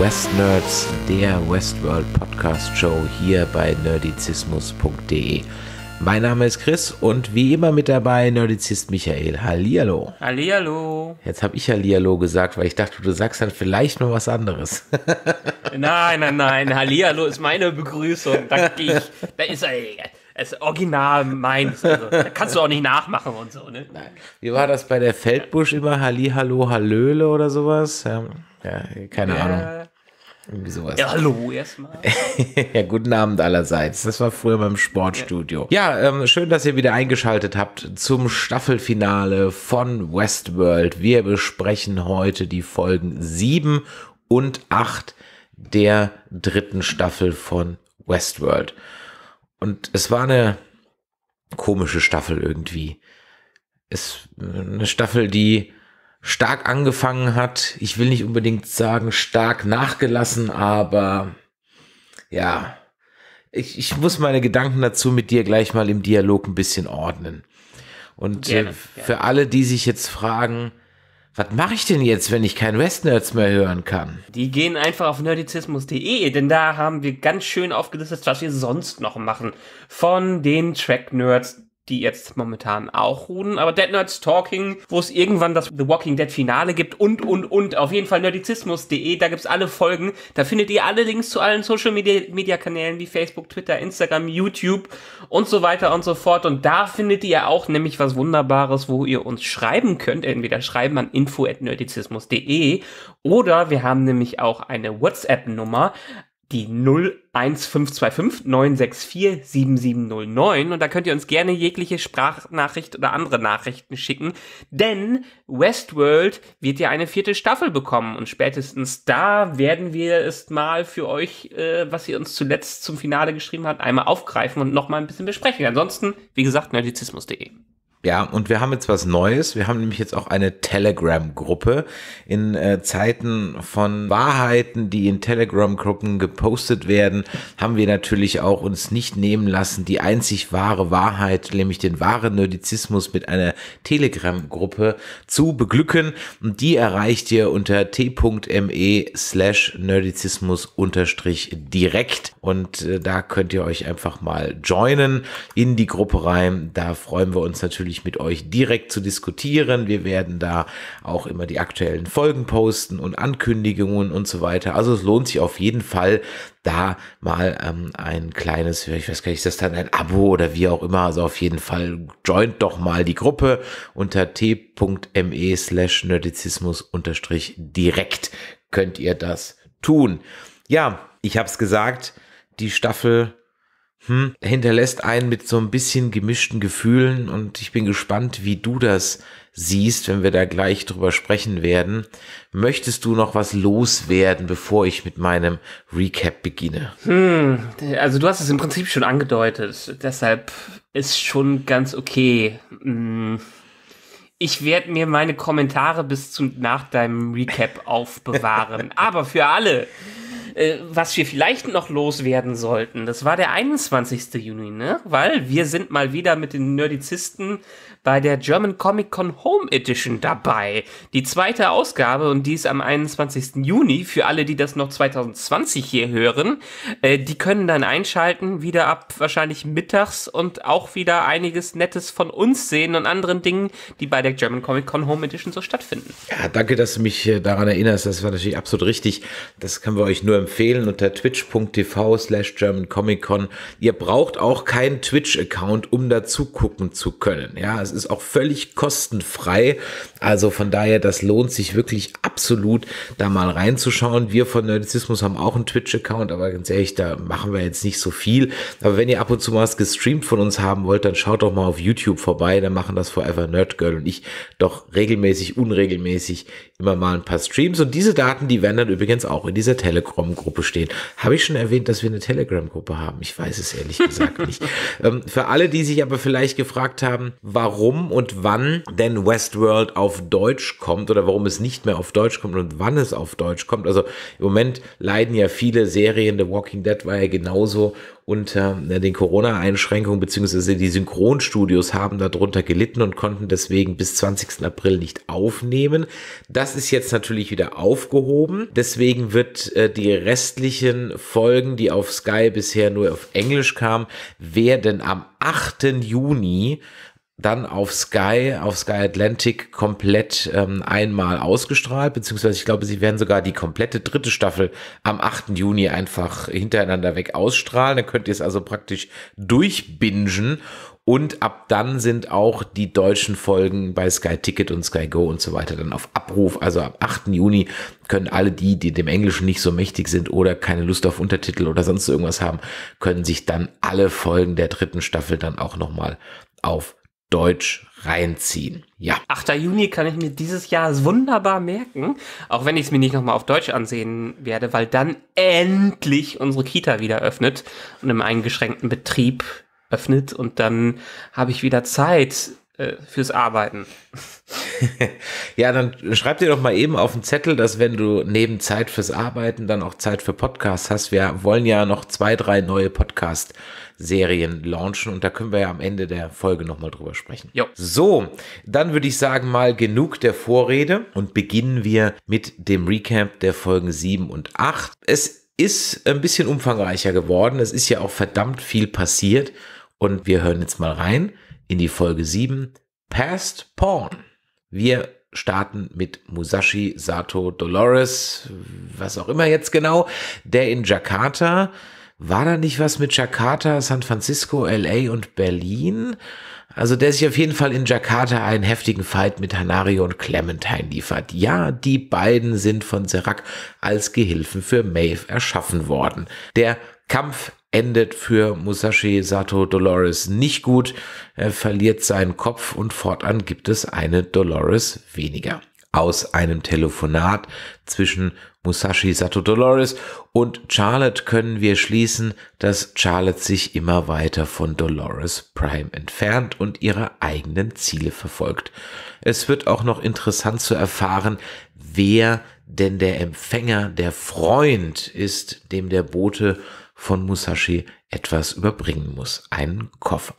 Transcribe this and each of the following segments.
West Nerds, der Westworld Podcast Show hier bei nerdizismus.de. Mein Name ist Chris und wie immer mit dabei Nerdizist Michael. Hallihallo. Hallihallo. Jetzt habe ich Hallihallo gesagt, weil ich dachte, du sagst dann vielleicht noch was anderes. nein, nein, nein. Hallihallo ist meine Begrüßung. Danke ich. Da ist er. Das Original meins. Also, kannst du auch nicht nachmachen und so, ne? Nein. Wie war das bei der Feldbusch immer? Hallihallo, Hallöle oder sowas? Ja, keine ja. Ahnung. Irgendwie sowas. Ja, hallo erstmal. ja, guten Abend allerseits. Das war früher beim Sportstudio. Ja, ähm, schön, dass ihr wieder eingeschaltet habt zum Staffelfinale von Westworld. Wir besprechen heute die Folgen 7 und 8 der dritten Staffel von Westworld. Und es war eine komische Staffel irgendwie. Es äh, eine Staffel, die stark angefangen hat. Ich will nicht unbedingt sagen, stark nachgelassen, aber ja, ich, ich muss meine Gedanken dazu mit dir gleich mal im Dialog ein bisschen ordnen. Und äh, gerne, äh, für gerne. alle, die sich jetzt fragen, was mache ich denn jetzt, wenn ich kein Westnerds mehr hören kann? Die gehen einfach auf nerdizismus.de, denn da haben wir ganz schön aufgelistet, was wir sonst noch machen. Von den Track Nerds die jetzt momentan auch ruhen. Aber Dead Nerds Talking, wo es irgendwann das The Walking Dead Finale gibt und, und, und. Auf jeden Fall nerdizismus.de, da gibt's alle Folgen. Da findet ihr alle Links zu allen Social Media, Media Kanälen wie Facebook, Twitter, Instagram, YouTube und so weiter und so fort. Und da findet ihr auch nämlich was Wunderbares, wo ihr uns schreiben könnt. Entweder schreiben an info.nerdizismus.de oder wir haben nämlich auch eine WhatsApp-Nummer, die 015259647709 und da könnt ihr uns gerne jegliche Sprachnachricht oder andere Nachrichten schicken, denn Westworld wird ja eine vierte Staffel bekommen und spätestens da werden wir es mal für euch, äh, was ihr uns zuletzt zum Finale geschrieben habt, einmal aufgreifen und nochmal ein bisschen besprechen. Ansonsten, wie gesagt, nerdizismus.de. Ja, und wir haben jetzt was Neues. Wir haben nämlich jetzt auch eine Telegram-Gruppe. In äh, Zeiten von Wahrheiten, die in Telegram-Gruppen gepostet werden, haben wir natürlich auch uns nicht nehmen lassen, die einzig wahre Wahrheit, nämlich den wahren Nerdizismus mit einer Telegram-Gruppe zu beglücken. Und die erreicht ihr unter t.me slash nerdizismus unterstrich direkt. Und äh, da könnt ihr euch einfach mal joinen in die Gruppe rein. Da freuen wir uns natürlich natürlich mit euch direkt zu diskutieren. Wir werden da auch immer die aktuellen Folgen posten und Ankündigungen und so weiter. Also es lohnt sich auf jeden Fall, da mal ähm, ein kleines, ich weiß gar nicht, ist das dann ein Abo oder wie auch immer, also auf jeden Fall joint doch mal die Gruppe unter t.me slash nerdizismus unterstrich direkt könnt ihr das tun. Ja, ich habe es gesagt, die Staffel hm, hinterlässt einen mit so ein bisschen gemischten Gefühlen und ich bin gespannt, wie du das siehst, wenn wir da gleich drüber sprechen werden. Möchtest du noch was loswerden, bevor ich mit meinem Recap beginne? Hm, also du hast es im Prinzip schon angedeutet, deshalb ist schon ganz okay. Hm. Ich werde mir meine Kommentare bis zum, nach deinem Recap aufbewahren, aber für alle, äh, was wir vielleicht noch loswerden sollten, das war der 21. Juni, ne? Weil wir sind mal wieder mit den Nerdizisten bei der German Comic Con Home Edition dabei. Die zweite Ausgabe und die ist am 21. Juni für alle, die das noch 2020 hier hören. Äh, die können dann einschalten, wieder ab wahrscheinlich mittags und auch wieder einiges Nettes von uns sehen und anderen Dingen, die bei der German Comic Con Home Edition so stattfinden. Ja, danke, dass du mich äh, daran erinnerst. Das war natürlich absolut richtig. Das können wir euch nur empfehlen unter twitch.tv slash German Comic Con. Ihr braucht auch keinen Twitch-Account, um dazu gucken zu können. Ja, es ist ist auch völlig kostenfrei. Also von daher, das lohnt sich wirklich absolut, da mal reinzuschauen. Wir von Nerdizismus haben auch einen Twitch-Account, aber ganz ehrlich, da machen wir jetzt nicht so viel. Aber wenn ihr ab und zu mal was gestreamt von uns haben wollt, dann schaut doch mal auf YouTube vorbei. Da machen das Forever Nerd Girl und ich doch regelmäßig, unregelmäßig immer mal ein paar Streams. Und diese Daten, die werden dann übrigens auch in dieser Telegram-Gruppe stehen. Habe ich schon erwähnt, dass wir eine Telegram-Gruppe haben? Ich weiß es ehrlich gesagt nicht. Ähm, für alle, die sich aber vielleicht gefragt haben, warum warum und wann denn Westworld auf Deutsch kommt oder warum es nicht mehr auf Deutsch kommt und wann es auf Deutsch kommt. Also im Moment leiden ja viele Serien. The Walking Dead war ja genauso unter ne, den Corona-Einschränkungen, beziehungsweise die Synchronstudios haben darunter gelitten und konnten deswegen bis 20. April nicht aufnehmen. Das ist jetzt natürlich wieder aufgehoben. Deswegen wird äh, die restlichen Folgen, die auf Sky bisher nur auf Englisch kamen, werden am 8. Juni dann auf Sky, auf Sky Atlantic komplett ähm, einmal ausgestrahlt, beziehungsweise ich glaube, sie werden sogar die komplette dritte Staffel am 8. Juni einfach hintereinander weg ausstrahlen. Dann könnt ihr es also praktisch durchbingen und ab dann sind auch die deutschen Folgen bei Sky Ticket und Sky Go und so weiter dann auf Abruf. Also am 8. Juni können alle die, die dem Englischen nicht so mächtig sind oder keine Lust auf Untertitel oder sonst irgendwas haben, können sich dann alle Folgen der dritten Staffel dann auch nochmal auf Deutsch reinziehen. Ja. 8. Juni kann ich mir dieses Jahr wunderbar merken, auch wenn ich es mir nicht nochmal auf Deutsch ansehen werde, weil dann endlich unsere Kita wieder öffnet und im eingeschränkten Betrieb öffnet und dann habe ich wieder Zeit äh, fürs Arbeiten. ja, dann schreib dir doch mal eben auf den Zettel, dass wenn du neben Zeit fürs Arbeiten dann auch Zeit für Podcasts hast. Wir wollen ja noch zwei, drei neue Podcast-Serien launchen und da können wir ja am Ende der Folge nochmal drüber sprechen. Jo. So, dann würde ich sagen mal genug der Vorrede und beginnen wir mit dem Recap der Folgen 7 und 8. Es ist ein bisschen umfangreicher geworden. Es ist ja auch verdammt viel passiert und wir hören jetzt mal rein in die Folge 7. Past Porn. Wir starten mit Musashi Sato Dolores, was auch immer jetzt genau, der in Jakarta. War da nicht was mit Jakarta, San Francisco, LA und Berlin? Also der sich auf jeden Fall in Jakarta einen heftigen Fight mit Hanario und Clementine liefert. Ja, die beiden sind von Serac als Gehilfen für Maeve erschaffen worden. Der Kampf endet für Musashi Sato Dolores nicht gut. Er verliert seinen Kopf und fortan gibt es eine Dolores weniger. Aus einem Telefonat zwischen Musashi Sato Dolores und Charlotte können wir schließen, dass Charlotte sich immer weiter von Dolores Prime entfernt und ihre eigenen Ziele verfolgt. Es wird auch noch interessant zu erfahren, wer denn der Empfänger, der Freund ist, dem der Bote von Musashi etwas überbringen muss, einen Koffer.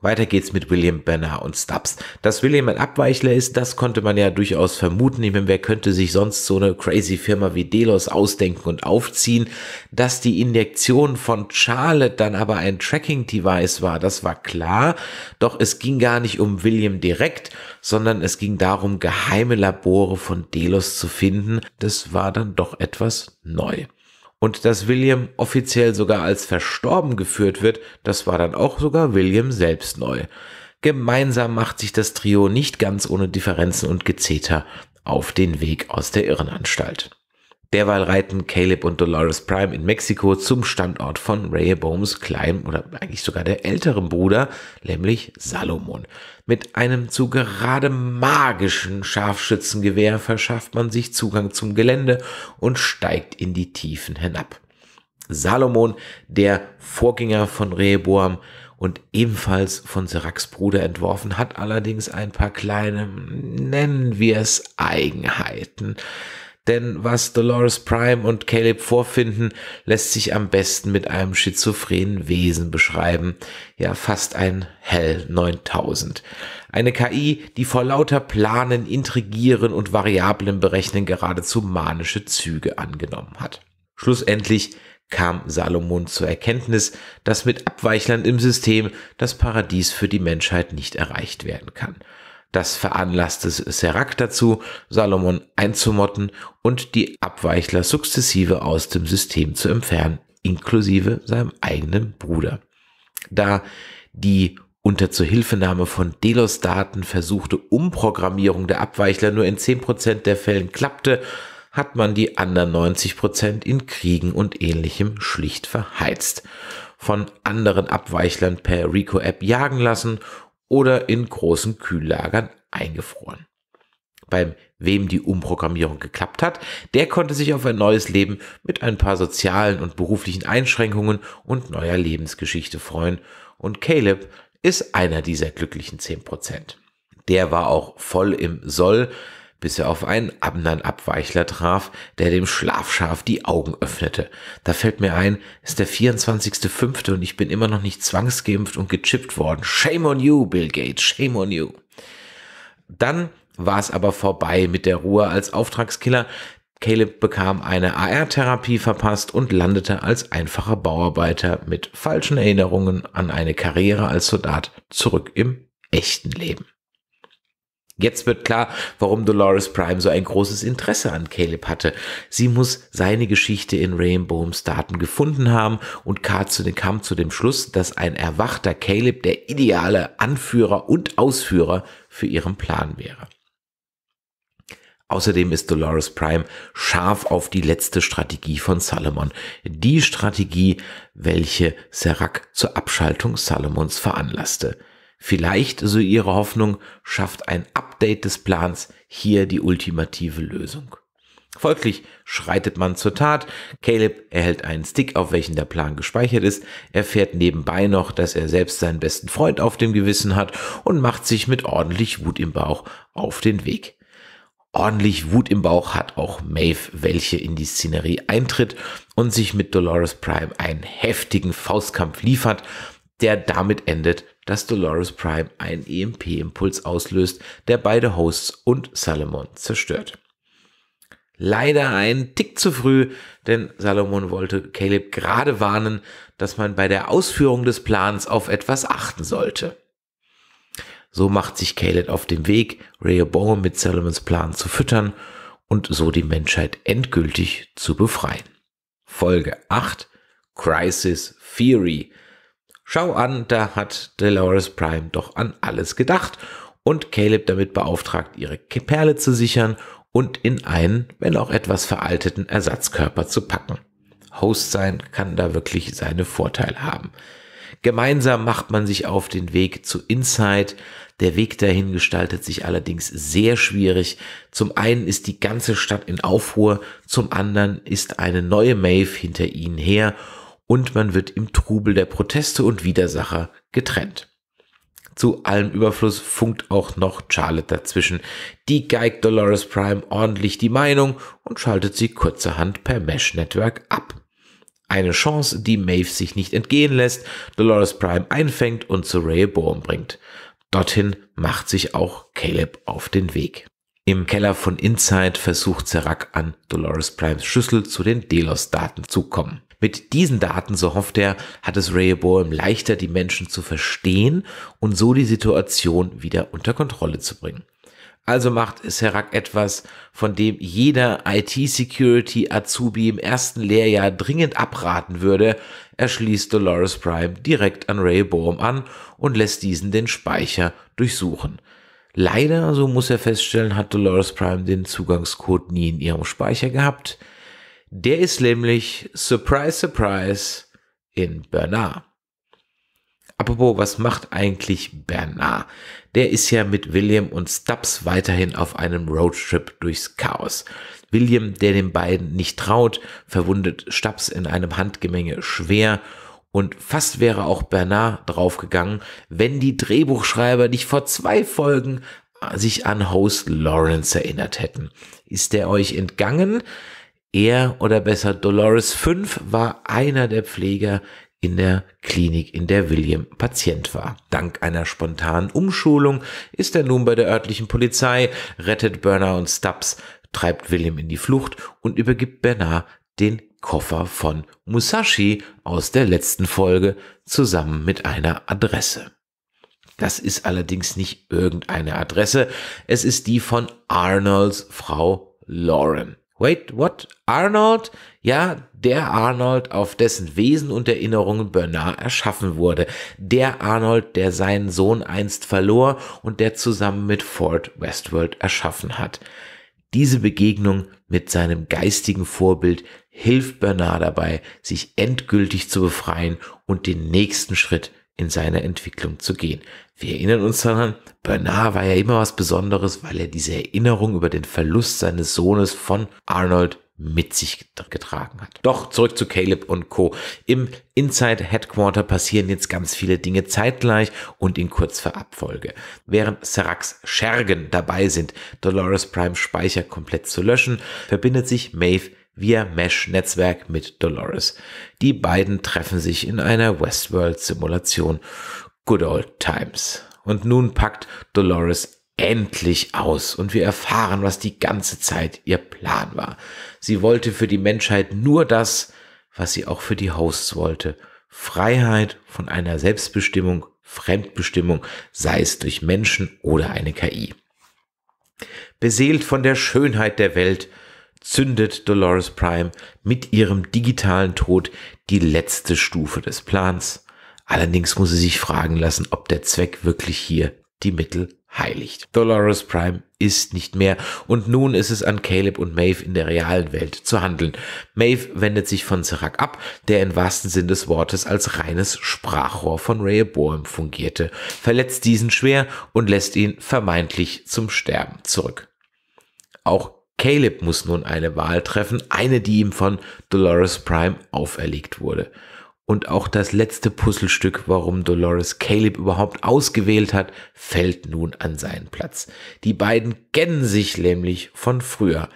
Weiter geht's mit William Banner und Stubbs. Dass William ein Abweichler ist, das konnte man ja durchaus vermuten. Ich meine, wer könnte sich sonst so eine crazy Firma wie Delos ausdenken und aufziehen? Dass die Injektion von Charlotte dann aber ein Tracking-Device war, das war klar. Doch es ging gar nicht um William direkt, sondern es ging darum, geheime Labore von Delos zu finden. Das war dann doch etwas neu und dass William offiziell sogar als verstorben geführt wird, das war dann auch sogar William selbst neu. Gemeinsam macht sich das Trio nicht ganz ohne Differenzen und Gezeter auf den Weg aus der Irrenanstalt. Derweil reiten Caleb und Dolores Prime in Mexiko zum Standort von Rehoboams kleinem oder eigentlich sogar der älteren Bruder, nämlich Salomon. Mit einem zu gerade magischen Scharfschützengewehr verschafft man sich Zugang zum Gelände und steigt in die Tiefen hinab. Salomon, der Vorgänger von Rehoboam und ebenfalls von Seraks Bruder entworfen, hat allerdings ein paar kleine, nennen wir es Eigenheiten denn was Dolores Prime und Caleb vorfinden, lässt sich am besten mit einem schizophrenen Wesen beschreiben. Ja, fast ein Hell 9000. Eine KI, die vor lauter Planen, Intrigieren und variablen Berechnen geradezu manische Züge angenommen hat. Schlussendlich kam Salomon zur Erkenntnis, dass mit Abweichlern im System das Paradies für die Menschheit nicht erreicht werden kann. Das veranlasste Serac dazu, Salomon einzumotten und die Abweichler sukzessive aus dem System zu entfernen, inklusive seinem eigenen Bruder. Da die unter Zuhilfenahme von Delos-Daten versuchte Umprogrammierung der Abweichler nur in 10% der Fällen klappte, hat man die anderen 90% in Kriegen und ähnlichem schlicht verheizt, von anderen Abweichlern per Rico-App jagen lassen oder in großen Kühllagern eingefroren. Beim wem die Umprogrammierung geklappt hat, der konnte sich auf ein neues Leben mit ein paar sozialen und beruflichen Einschränkungen und neuer Lebensgeschichte freuen. Und Caleb ist einer dieser glücklichen 10%. Der war auch voll im Soll, bis er auf einen anderen Abweichler traf, der dem Schlafschaf die Augen öffnete. Da fällt mir ein, ist der 24.05. und ich bin immer noch nicht zwangsgeimpft und gechippt worden. Shame on you, Bill Gates, shame on you. Dann war es aber vorbei mit der Ruhe als Auftragskiller. Caleb bekam eine AR-Therapie verpasst und landete als einfacher Bauarbeiter mit falschen Erinnerungen an eine Karriere als Soldat zurück im echten Leben. Jetzt wird klar, warum Dolores Prime so ein großes Interesse an Caleb hatte. Sie muss seine Geschichte in Rainbows Daten gefunden haben und Katzune kam zu dem Schluss, dass ein erwachter Caleb der ideale Anführer und Ausführer für ihren Plan wäre. Außerdem ist Dolores Prime scharf auf die letzte Strategie von Salomon. Die Strategie, welche Serac zur Abschaltung Salomons veranlasste. Vielleicht, so ihre Hoffnung, schafft ein Update des Plans hier die ultimative Lösung. Folglich schreitet man zur Tat. Caleb erhält einen Stick, auf welchen der Plan gespeichert ist, erfährt nebenbei noch, dass er selbst seinen besten Freund auf dem Gewissen hat und macht sich mit ordentlich Wut im Bauch auf den Weg. Ordentlich Wut im Bauch hat auch Maeve, welche in die Szenerie eintritt und sich mit Dolores Prime einen heftigen Faustkampf liefert, der damit endet, dass Dolores Prime einen EMP-Impuls auslöst, der beide Hosts und Salomon zerstört. Leider einen Tick zu früh, denn Salomon wollte Caleb gerade warnen, dass man bei der Ausführung des Plans auf etwas achten sollte. So macht sich Caleb auf den Weg, Rehoboam mit Salomons Plan zu füttern und so die Menschheit endgültig zu befreien. Folge 8 Crisis Theory Schau an, da hat Dolores Prime doch an alles gedacht und Caleb damit beauftragt, ihre Perle zu sichern und in einen, wenn auch etwas veralteten Ersatzkörper zu packen. Host sein kann da wirklich seine Vorteile haben. Gemeinsam macht man sich auf den Weg zu Inside. Der Weg dahin gestaltet sich allerdings sehr schwierig. Zum einen ist die ganze Stadt in Aufruhr, zum anderen ist eine neue Maeve hinter ihnen her und man wird im Trubel der Proteste und Widersacher getrennt. Zu allem Überfluss funkt auch noch Charlotte dazwischen. Die geigt Dolores Prime ordentlich die Meinung und schaltet sie kurzerhand per Mesh-Network ab. Eine Chance, die Maeve sich nicht entgehen lässt, Dolores Prime einfängt und zu Ray Rehoboam bringt. Dorthin macht sich auch Caleb auf den Weg. Im Keller von Inside versucht Zerak an Dolores Primes Schlüssel zu den Delos-Daten zu kommen. Mit diesen Daten, so hofft er, hat es Ray Rehoboam leichter, die Menschen zu verstehen und so die Situation wieder unter Kontrolle zu bringen. Also macht Serac etwas, von dem jeder IT-Security-Azubi im ersten Lehrjahr dringend abraten würde. Er schließt Dolores Prime direkt an Ray Rehoboam an und lässt diesen den Speicher durchsuchen. Leider, so muss er feststellen, hat Dolores Prime den Zugangscode nie in ihrem Speicher gehabt. Der ist nämlich, surprise, surprise, in Bernard. Apropos, was macht eigentlich Bernard? Der ist ja mit William und Stubbs weiterhin auf einem Roadtrip durchs Chaos. William, der den beiden nicht traut, verwundet Stubbs in einem Handgemenge schwer und fast wäre auch Bernard draufgegangen, wenn die Drehbuchschreiber nicht vor zwei Folgen sich an Host Lawrence erinnert hätten. Ist der euch entgangen? Er oder besser Dolores 5 war einer der Pfleger in der Klinik, in der William Patient war. Dank einer spontanen Umschulung ist er nun bei der örtlichen Polizei, rettet Berner und Stubbs, treibt William in die Flucht und übergibt Bernard den Koffer von Musashi aus der letzten Folge zusammen mit einer Adresse. Das ist allerdings nicht irgendeine Adresse, es ist die von Arnolds Frau Lauren. Wait, what? Arnold? Ja, der Arnold, auf dessen Wesen und Erinnerungen Bernard erschaffen wurde. Der Arnold, der seinen Sohn einst verlor und der zusammen mit Ford Westworld erschaffen hat. Diese Begegnung mit seinem geistigen Vorbild hilft Bernard dabei, sich endgültig zu befreien und den nächsten Schritt in seiner Entwicklung zu gehen. Wir erinnern uns daran, Bernard war ja immer was Besonderes, weil er diese Erinnerung über den Verlust seines Sohnes von Arnold mit sich getragen hat. Doch zurück zu Caleb und Co. Im Inside Headquarter passieren jetzt ganz viele Dinge zeitgleich und in kurzer Abfolge. Während Seracs Schergen dabei sind, Dolores Prime Speicher komplett zu löschen, verbindet sich Maeve via Mesh-Netzwerk mit Dolores. Die beiden treffen sich in einer Westworld-Simulation. Good old times. Und nun packt Dolores endlich aus und wir erfahren, was die ganze Zeit ihr Plan war. Sie wollte für die Menschheit nur das, was sie auch für die Hosts wollte. Freiheit von einer Selbstbestimmung, Fremdbestimmung, sei es durch Menschen oder eine KI. Beseelt von der Schönheit der Welt zündet Dolores Prime mit ihrem digitalen Tod die letzte Stufe des Plans. Allerdings muss sie sich fragen lassen, ob der Zweck wirklich hier die Mittel heiligt. Dolores Prime ist nicht mehr und nun ist es an Caleb und Maeve in der realen Welt zu handeln. Maeve wendet sich von Serac ab, der im wahrsten Sinn des Wortes als reines Sprachrohr von Ray Rehoboam fungierte, verletzt diesen schwer und lässt ihn vermeintlich zum Sterben zurück. Auch Caleb muss nun eine Wahl treffen, eine, die ihm von Dolores Prime auferlegt wurde. Und auch das letzte Puzzlestück, warum Dolores Caleb überhaupt ausgewählt hat, fällt nun an seinen Platz. Die beiden kennen sich nämlich von früher.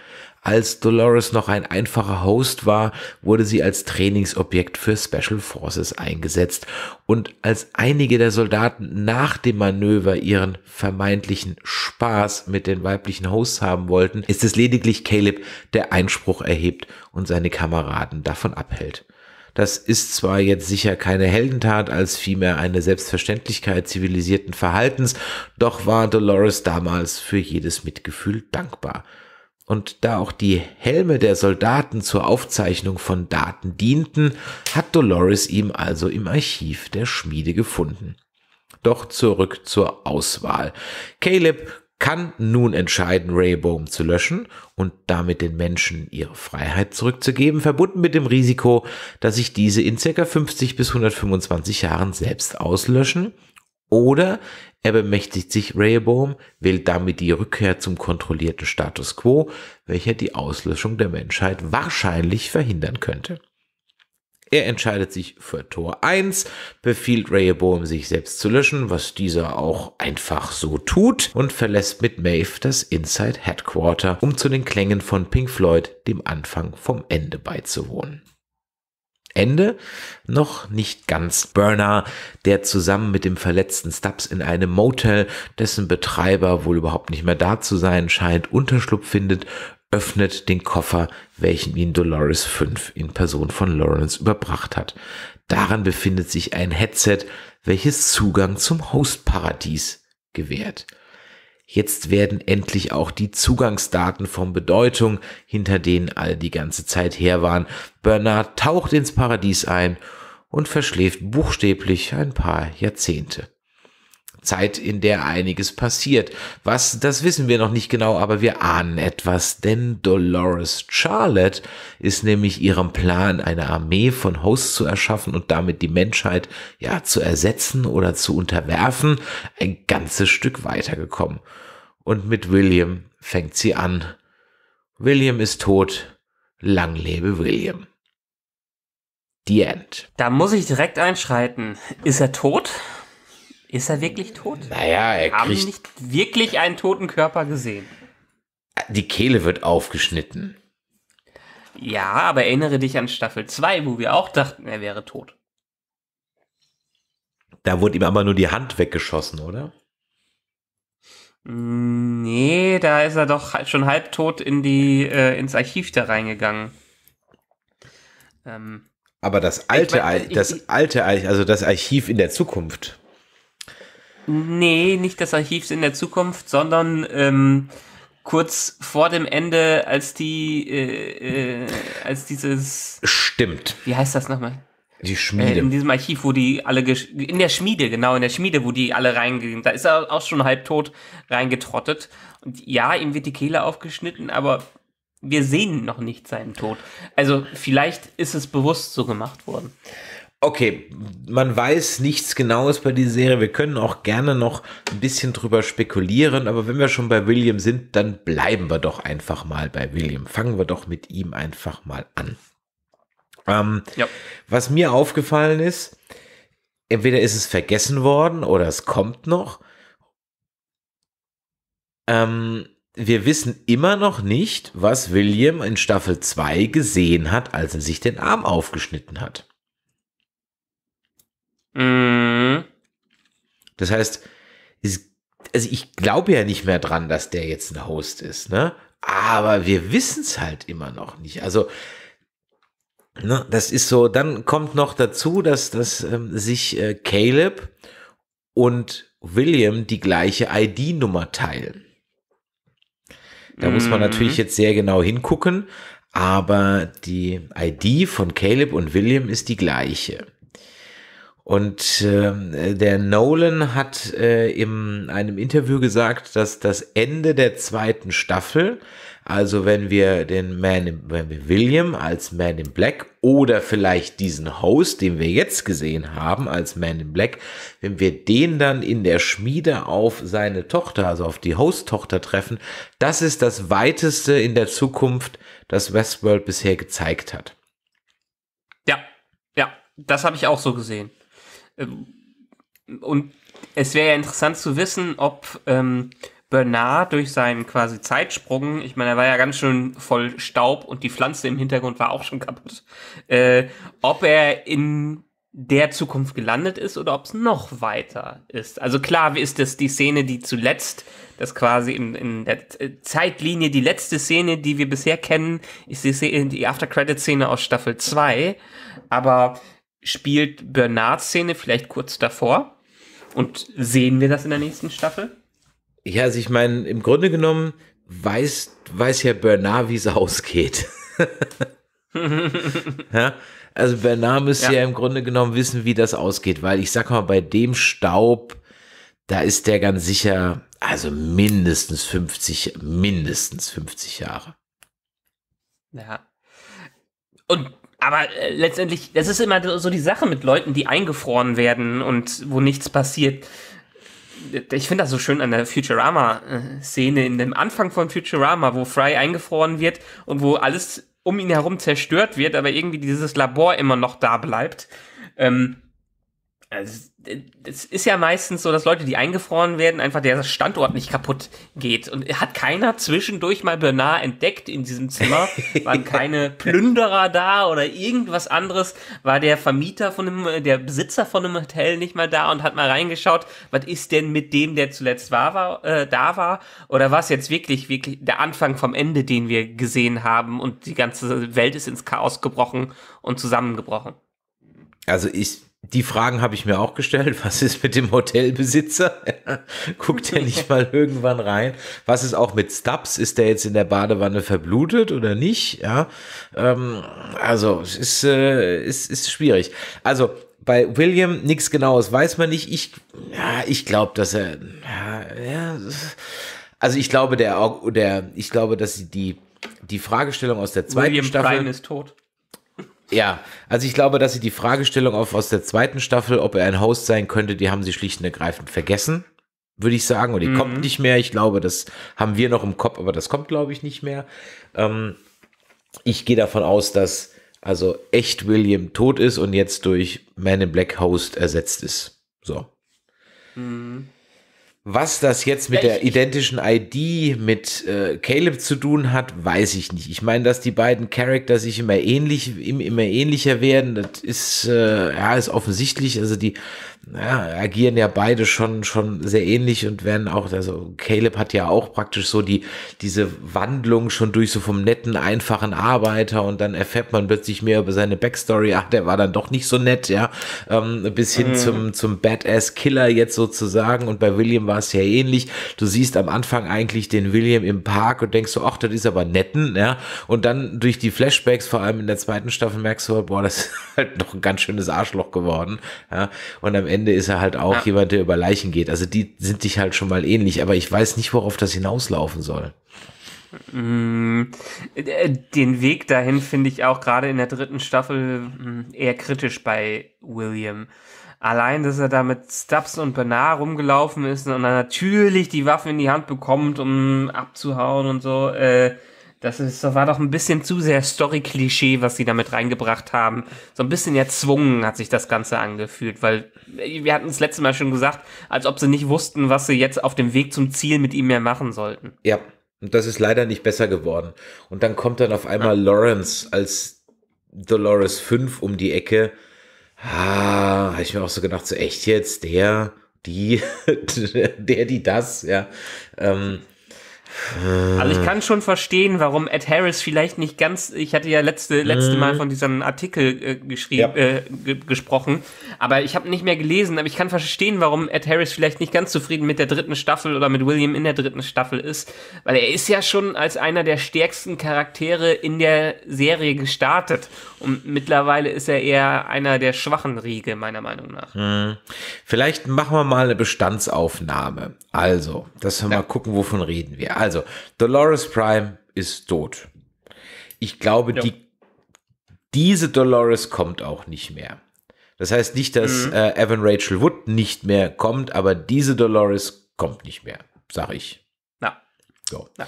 Als Dolores noch ein einfacher Host war, wurde sie als Trainingsobjekt für Special Forces eingesetzt. Und als einige der Soldaten nach dem Manöver ihren vermeintlichen Spaß mit den weiblichen Hosts haben wollten, ist es lediglich Caleb, der Einspruch erhebt und seine Kameraden davon abhält. Das ist zwar jetzt sicher keine Heldentat, als vielmehr eine Selbstverständlichkeit zivilisierten Verhaltens, doch war Dolores damals für jedes Mitgefühl dankbar und da auch die Helme der Soldaten zur Aufzeichnung von Daten dienten, hat Dolores ihm also im Archiv der Schmiede gefunden. Doch zurück zur Auswahl. Caleb kann nun entscheiden, Raybohm zu löschen und damit den Menschen ihre Freiheit zurückzugeben, verbunden mit dem Risiko, dass sich diese in ca. 50 bis 125 Jahren selbst auslöschen oder er bemächtigt sich Rehoboam, wählt damit die Rückkehr zum kontrollierten Status quo, welcher die Auslöschung der Menschheit wahrscheinlich verhindern könnte. Er entscheidet sich für Tor 1, befiehlt Rehoboam, sich selbst zu löschen, was dieser auch einfach so tut, und verlässt mit Maeve das Inside Headquarter, um zu den Klängen von Pink Floyd, dem Anfang vom Ende beizuwohnen. Ende noch nicht ganz. Burner, der zusammen mit dem verletzten Stubbs in einem Motel, dessen Betreiber wohl überhaupt nicht mehr da zu sein scheint, Unterschlupf findet, öffnet den Koffer, welchen ihn Dolores 5 in Person von Lawrence überbracht hat. Daran befindet sich ein Headset, welches Zugang zum Hostparadies gewährt. Jetzt werden endlich auch die Zugangsdaten von Bedeutung, hinter denen alle die ganze Zeit her waren. Bernard taucht ins Paradies ein und verschläft buchstäblich ein paar Jahrzehnte. Zeit, in der einiges passiert. Was, das wissen wir noch nicht genau, aber wir ahnen etwas, denn Dolores Charlotte ist nämlich ihrem Plan, eine Armee von Hosts zu erschaffen und damit die Menschheit ja zu ersetzen oder zu unterwerfen, ein ganzes Stück weitergekommen und mit William fängt sie an. William ist tot, lang lebe William. The End. Da muss ich direkt einschreiten. Ist er tot? Ist er wirklich tot? Naja, er Haben kriegt... nicht wirklich einen toten Körper gesehen. Die Kehle wird aufgeschnitten. Ja, aber erinnere dich an Staffel 2, wo wir auch dachten, er wäre tot. Da wurde ihm aber nur die Hand weggeschossen, oder? Nee, da ist er doch halt schon halbtot in die, äh, ins Archiv da reingegangen. Ähm, Aber das alte, ich mein, ich, das alte, also das Archiv in der Zukunft. Nee, nicht das Archiv in der Zukunft, sondern ähm, kurz vor dem Ende, als die, äh, äh, als dieses. Stimmt. Wie heißt das nochmal? Die äh, Schmiede. In diesem Archiv, wo die alle, in der Schmiede, genau, in der Schmiede, wo die alle reingehen. Da ist er auch schon halb tot reingetrottet. Und ja, ihm wird die Kehle aufgeschnitten, aber wir sehen noch nicht seinen Tod. Also vielleicht ist es bewusst so gemacht worden. Okay, man weiß nichts Genaues bei dieser Serie. Wir können auch gerne noch ein bisschen drüber spekulieren, aber wenn wir schon bei William sind, dann bleiben wir doch einfach mal bei William. Fangen wir doch mit ihm einfach mal an. Ähm, ja. Was mir aufgefallen ist, entweder ist es vergessen worden oder es kommt noch. Ähm, wir wissen immer noch nicht, was William in Staffel 2 gesehen hat, als er sich den Arm aufgeschnitten hat. Mhm. Das heißt, also ich glaube ja nicht mehr dran, dass der jetzt ein Host ist, ne? Aber wir wissen es halt immer noch nicht. Also Ne, das ist so. Dann kommt noch dazu, dass, dass ähm, sich äh, Caleb und William die gleiche ID-Nummer teilen. Da muss man natürlich mhm. jetzt sehr genau hingucken, aber die ID von Caleb und William ist die gleiche. Und äh, der Nolan hat äh, in einem Interview gesagt, dass das Ende der zweiten Staffel also wenn wir den Man, in, wenn wir William als Man in Black oder vielleicht diesen Host, den wir jetzt gesehen haben als Man in Black, wenn wir den dann in der Schmiede auf seine Tochter, also auf die Host-Tochter treffen, das ist das weiteste in der Zukunft, das Westworld bisher gezeigt hat. Ja, ja, das habe ich auch so gesehen. Ähm, und es wäre ja interessant zu wissen, ob ähm, Bernard durch seinen quasi Zeitsprung, ich meine, er war ja ganz schön voll Staub und die Pflanze im Hintergrund war auch schon kaputt, äh, ob er in der Zukunft gelandet ist oder ob es noch weiter ist. Also klar wie ist das die Szene, die zuletzt, das quasi in, in der Zeitlinie, die letzte Szene, die wir bisher kennen, ist die, die After-Credit-Szene aus Staffel 2, aber spielt bernard Szene vielleicht kurz davor und sehen wir das in der nächsten Staffel? Ja, also ich meine, im Grunde genommen weiß, weiß ja Bernard, wie es ausgeht. ja? Also Bernard müsste ja. ja. im Grunde genommen wissen, wie das ausgeht, weil ich sag mal, bei dem Staub, da ist der ganz sicher, also mindestens 50, mindestens 50 Jahre. Ja. Und aber äh, letztendlich, das ist immer so die Sache mit Leuten, die eingefroren werden und wo nichts passiert ich finde das so schön an der Futurama-Szene, in dem Anfang von Futurama, wo Fry eingefroren wird und wo alles um ihn herum zerstört wird, aber irgendwie dieses Labor immer noch da bleibt. Ähm, also, es ist ja meistens so, dass Leute, die eingefroren werden, einfach der Standort nicht kaputt geht. Und hat keiner zwischendurch mal Bernard entdeckt in diesem Zimmer? Waren keine Plünderer da oder irgendwas anderes? War der Vermieter von dem, äh, der Besitzer von einem Hotel nicht mal da und hat mal reingeschaut, was ist denn mit dem, der zuletzt war, war äh, da war? Oder war es jetzt wirklich, wirklich der Anfang vom Ende, den wir gesehen haben und die ganze Welt ist ins Chaos gebrochen und zusammengebrochen? Also ich die Fragen habe ich mir auch gestellt. Was ist mit dem Hotelbesitzer? Guckt er nicht mal irgendwann rein? Was ist auch mit Stubbs? Ist der jetzt in der Badewanne verblutet oder nicht? Ja, ähm, also es ist, äh, ist, ist schwierig. Also bei William nichts Genaues weiß man nicht. Ich, ja, ich glaube, dass er, ja, ja, also ich glaube, der, der, ich glaube, dass die die Fragestellung aus der zweiten William Staffel. William Bryan ist tot. Ja, also ich glaube, dass sie die Fragestellung auf, aus der zweiten Staffel, ob er ein Host sein könnte, die haben sie schlicht und ergreifend vergessen, würde ich sagen. Und die mhm. kommt nicht mehr. Ich glaube, das haben wir noch im Kopf, aber das kommt, glaube ich, nicht mehr. Ähm, ich gehe davon aus, dass also echt William tot ist und jetzt durch Man in Black Host ersetzt ist. So. Mhm. Was das jetzt mit ja, der identischen ID mit äh, Caleb zu tun hat, weiß ich nicht. Ich meine, dass die beiden Charakter sich immer ähnlich, immer ähnlicher werden, das ist, äh, ja, ist offensichtlich. Also die ja, agieren ja beide schon, schon sehr ähnlich und werden auch, also Caleb hat ja auch praktisch so die, diese Wandlung schon durch so vom netten, einfachen Arbeiter und dann erfährt man plötzlich mehr über seine Backstory. Ach, der war dann doch nicht so nett, ja, ähm, bis hin mhm. zum, zum Badass Killer jetzt sozusagen und bei William war war es sehr ähnlich. Du siehst am Anfang eigentlich den William im Park und denkst so, ach, das ist aber netten, ja. Und dann durch die Flashbacks, vor allem in der zweiten Staffel, merkst du, halt, boah, das ist halt noch ein ganz schönes Arschloch geworden, ja. Und am Ende ist er halt auch ja. jemand, der über Leichen geht. Also die sind dich halt schon mal ähnlich, aber ich weiß nicht, worauf das hinauslaufen soll. Mm, äh, den Weg dahin finde ich auch gerade in der dritten Staffel mm, eher kritisch bei William. Allein, dass er da mit Stubbs und Bernard rumgelaufen ist und dann natürlich die Waffen in die Hand bekommt, um abzuhauen und so, äh, das, ist, war doch ein bisschen zu sehr Story-Klischee, was sie damit reingebracht haben. So ein bisschen erzwungen hat sich das Ganze angefühlt, weil äh, wir hatten es letzte Mal schon gesagt, als ob sie nicht wussten, was sie jetzt auf dem Weg zum Ziel mit ihm mehr machen sollten. Ja, und das ist leider nicht besser geworden. Und dann kommt dann auf einmal ja. Lawrence als Dolores 5 um die Ecke ah, habe ich mir auch so gedacht, so echt jetzt, der, die, der, die, das, ja. Ähm, äh. Also ich kann schon verstehen, warum Ed Harris vielleicht nicht ganz, ich hatte ja letzte, letzte mhm. Mal von diesem Artikel äh, geschrieben, ja. äh, gesprochen, aber ich habe nicht mehr gelesen, aber ich kann verstehen, warum Ed Harris vielleicht nicht ganz zufrieden mit der dritten Staffel oder mit William in der dritten Staffel ist, weil er ist ja schon als einer der stärksten Charaktere in der Serie gestartet und mittlerweile ist er eher einer der schwachen Riege, meiner Meinung nach. Hm. Vielleicht machen wir mal eine Bestandsaufnahme. Also, dass wir ja. mal gucken, wovon reden wir. Also, Dolores Prime ist tot. Ich glaube, ja. die, diese Dolores kommt auch nicht mehr. Das heißt nicht, dass mhm. äh, Evan Rachel Wood nicht mehr kommt, aber diese Dolores kommt nicht mehr, sag ich. Na. So. Na.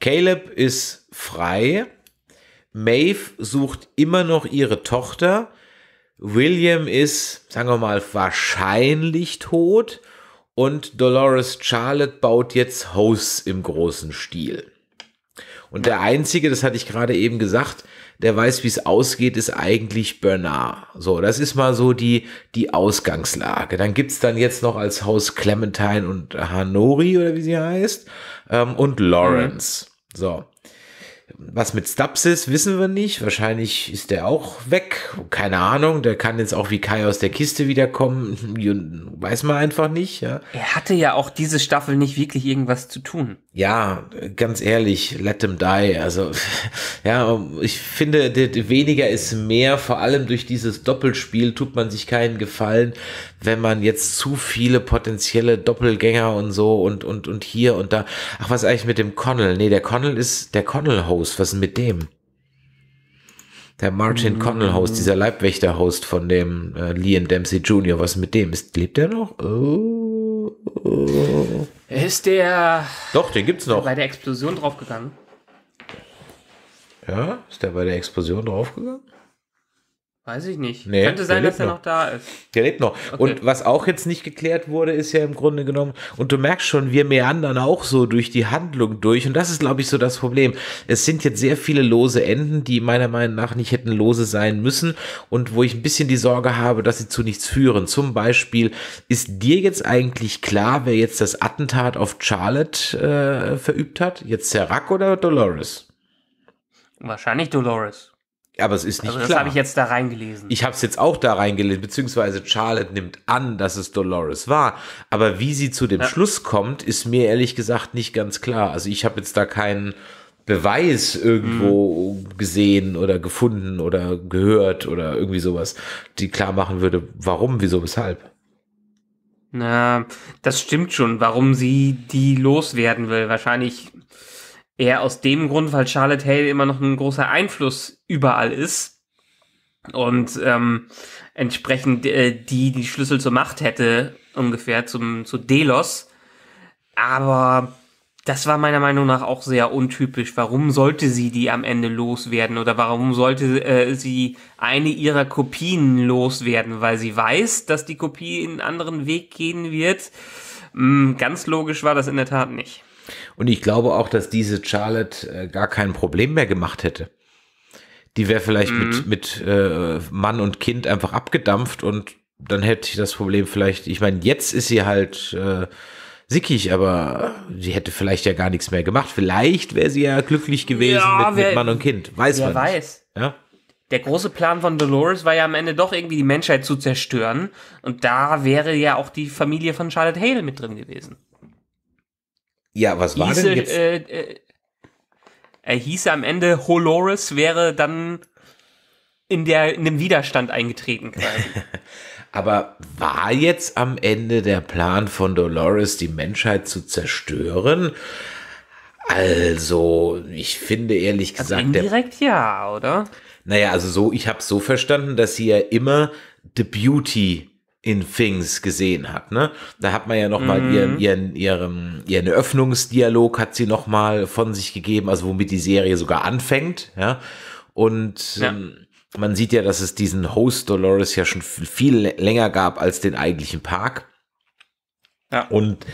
Caleb ist frei. Maeve sucht immer noch ihre Tochter. William ist, sagen wir mal, wahrscheinlich tot. Und Dolores Charlotte baut jetzt House im großen Stil. Und der Einzige, das hatte ich gerade eben gesagt, der weiß, wie es ausgeht, ist eigentlich Bernard. So, das ist mal so die, die Ausgangslage. Dann gibt es dann jetzt noch als Haus Clementine und Hanori oder wie sie heißt ähm, und Lawrence. Mhm. So. Was mit Stubbs ist, wissen wir nicht. Wahrscheinlich ist der auch weg. Keine Ahnung. Der kann jetzt auch wie Kai aus der Kiste wiederkommen. Weiß man einfach nicht. Ja. Er hatte ja auch diese Staffel nicht wirklich irgendwas zu tun. Ja, ganz ehrlich, let them die. Also, ja, ich finde, weniger ist mehr. Vor allem durch dieses Doppelspiel tut man sich keinen Gefallen wenn man jetzt zu viele potenzielle Doppelgänger und so und, und, und hier und da. Ach, was eigentlich mit dem Connell? Nee, der Connell ist der Connell-Host. Was ist mit dem? Der Martin mm Connell-Host, dieser Leibwächter-Host von dem äh, Liam Dempsey Jr. Was ist mit dem? Ist, lebt der noch? Oh, oh. Ist der. Doch, den gibt's noch. Bei der Explosion draufgegangen. Ja, ist der bei der Explosion draufgegangen? Weiß ich nicht. Nee, Könnte sein, dass er noch. noch da ist. Der lebt noch. Okay. Und was auch jetzt nicht geklärt wurde, ist ja im Grunde genommen, und du merkst schon, wir meandern auch so durch die Handlung durch. Und das ist, glaube ich, so das Problem. Es sind jetzt sehr viele lose Enden, die meiner Meinung nach nicht hätten lose sein müssen und wo ich ein bisschen die Sorge habe, dass sie zu nichts führen. Zum Beispiel, ist dir jetzt eigentlich klar, wer jetzt das Attentat auf Charlotte äh, verübt hat? Jetzt Serac oder Dolores? Wahrscheinlich Dolores. Aber es ist nicht also das klar. Das habe ich jetzt da reingelesen. Ich habe es jetzt auch da reingelesen, beziehungsweise Charlotte nimmt an, dass es Dolores war. Aber wie sie zu dem ja. Schluss kommt, ist mir ehrlich gesagt nicht ganz klar. Also ich habe jetzt da keinen Beweis irgendwo mhm. gesehen oder gefunden oder gehört oder irgendwie sowas, die klar machen würde, warum, wieso, weshalb. Na, das stimmt schon, warum sie die loswerden will. Wahrscheinlich Eher aus dem Grund, weil Charlotte Hale immer noch ein großer Einfluss überall ist und ähm, entsprechend äh, die die Schlüssel zur Macht hätte, ungefähr zum, zu Delos. Aber das war meiner Meinung nach auch sehr untypisch. Warum sollte sie die am Ende loswerden oder warum sollte äh, sie eine ihrer Kopien loswerden? Weil sie weiß, dass die Kopie in einen anderen Weg gehen wird. Hm, ganz logisch war das in der Tat nicht. Und ich glaube auch, dass diese Charlotte äh, gar kein Problem mehr gemacht hätte. Die wäre vielleicht mhm. mit, mit äh, Mann und Kind einfach abgedampft und dann hätte ich das Problem vielleicht, ich meine, jetzt ist sie halt äh, sickig, aber sie hätte vielleicht ja gar nichts mehr gemacht. Vielleicht wäre sie ja glücklich gewesen ja, mit, wer, mit, Mann und Kind. Weiß wer man weiß. Nicht. Ja? Der große Plan von Dolores war ja am Ende doch irgendwie die Menschheit zu zerstören. Und da wäre ja auch die Familie von Charlotte Hale mit drin gewesen. Ja, was war Hieße, denn jetzt? Äh, äh, er hieß am Ende, Holores wäre dann in, der, in dem Widerstand eingetreten Aber war jetzt am Ende der Plan von Dolores, die Menschheit zu zerstören? Also, ich finde ehrlich also gesagt. Also indirekt der, ja, oder? Naja, also so, ich habe es so verstanden, dass sie ja immer The Beauty in Things gesehen hat. Ne? Da hat man ja nochmal mhm. ihren, ihren, ihren, ihren Öffnungsdialog hat sie nochmal von sich gegeben, also womit die Serie sogar anfängt. Ja? Und ja. Ähm, man sieht ja, dass es diesen Host Dolores ja schon viel länger gab als den eigentlichen Park. Ja. Und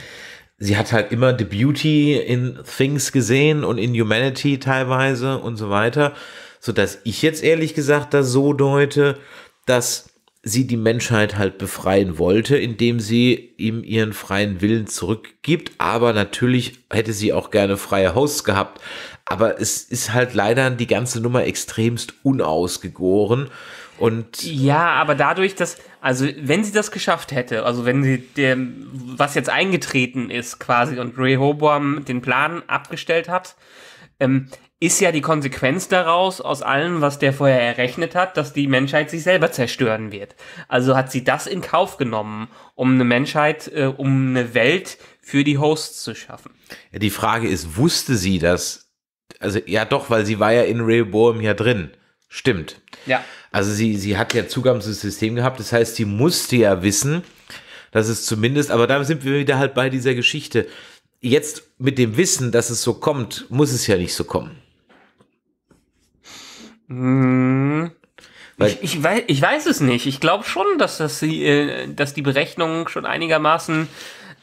sie hat halt immer The Beauty in Things gesehen und in Humanity teilweise und so weiter, so dass ich jetzt ehrlich gesagt das so deute, dass sie die Menschheit halt befreien wollte, indem sie ihm ihren freien Willen zurückgibt. Aber natürlich hätte sie auch gerne freie Hosts gehabt. Aber es ist halt leider die ganze Nummer extremst unausgegoren. Und ja, aber dadurch, dass, also wenn sie das geschafft hätte, also wenn sie dem, was jetzt eingetreten ist quasi und Rehoboam den Plan abgestellt hat, ähm, ist ja die Konsequenz daraus aus allem, was der vorher errechnet hat, dass die Menschheit sich selber zerstören wird. Also hat sie das in Kauf genommen, um eine Menschheit, äh, um eine Welt für die Hosts zu schaffen. Ja, die Frage ist, wusste sie das? Also ja doch, weil sie war ja in Rehoboam ja drin. Stimmt. Ja. Also sie, sie hat ja Zugang zum System gehabt, das heißt, sie musste ja wissen, dass es zumindest, aber da sind wir wieder halt bei dieser Geschichte. Jetzt mit dem Wissen, dass es so kommt, muss es ja nicht so kommen. Hm. Ich, ich, weiß, ich weiß es nicht. Ich glaube schon, dass, das, äh, dass die Berechnungen schon einigermaßen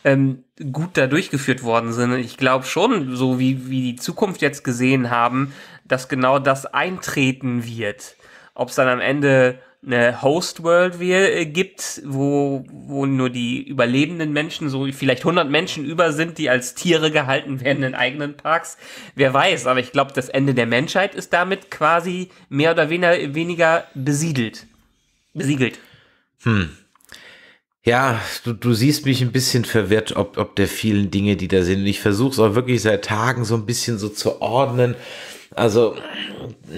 ähm, gut da durchgeführt worden sind. Ich glaube schon, so wie, wie die Zukunft jetzt gesehen haben, dass genau das eintreten wird. Ob es dann am Ende eine Host-World äh, gibt, wo, wo nur die überlebenden Menschen, so vielleicht 100 Menschen über sind, die als Tiere gehalten werden in eigenen Parks. Wer weiß, aber ich glaube, das Ende der Menschheit ist damit quasi mehr oder weniger, weniger besiedelt. Besiegelt. Hm. Ja, du, du siehst mich ein bisschen verwirrt, ob, ob der vielen Dinge, die da sind. Und ich versuche es auch wirklich seit Tagen so ein bisschen so zu ordnen. Also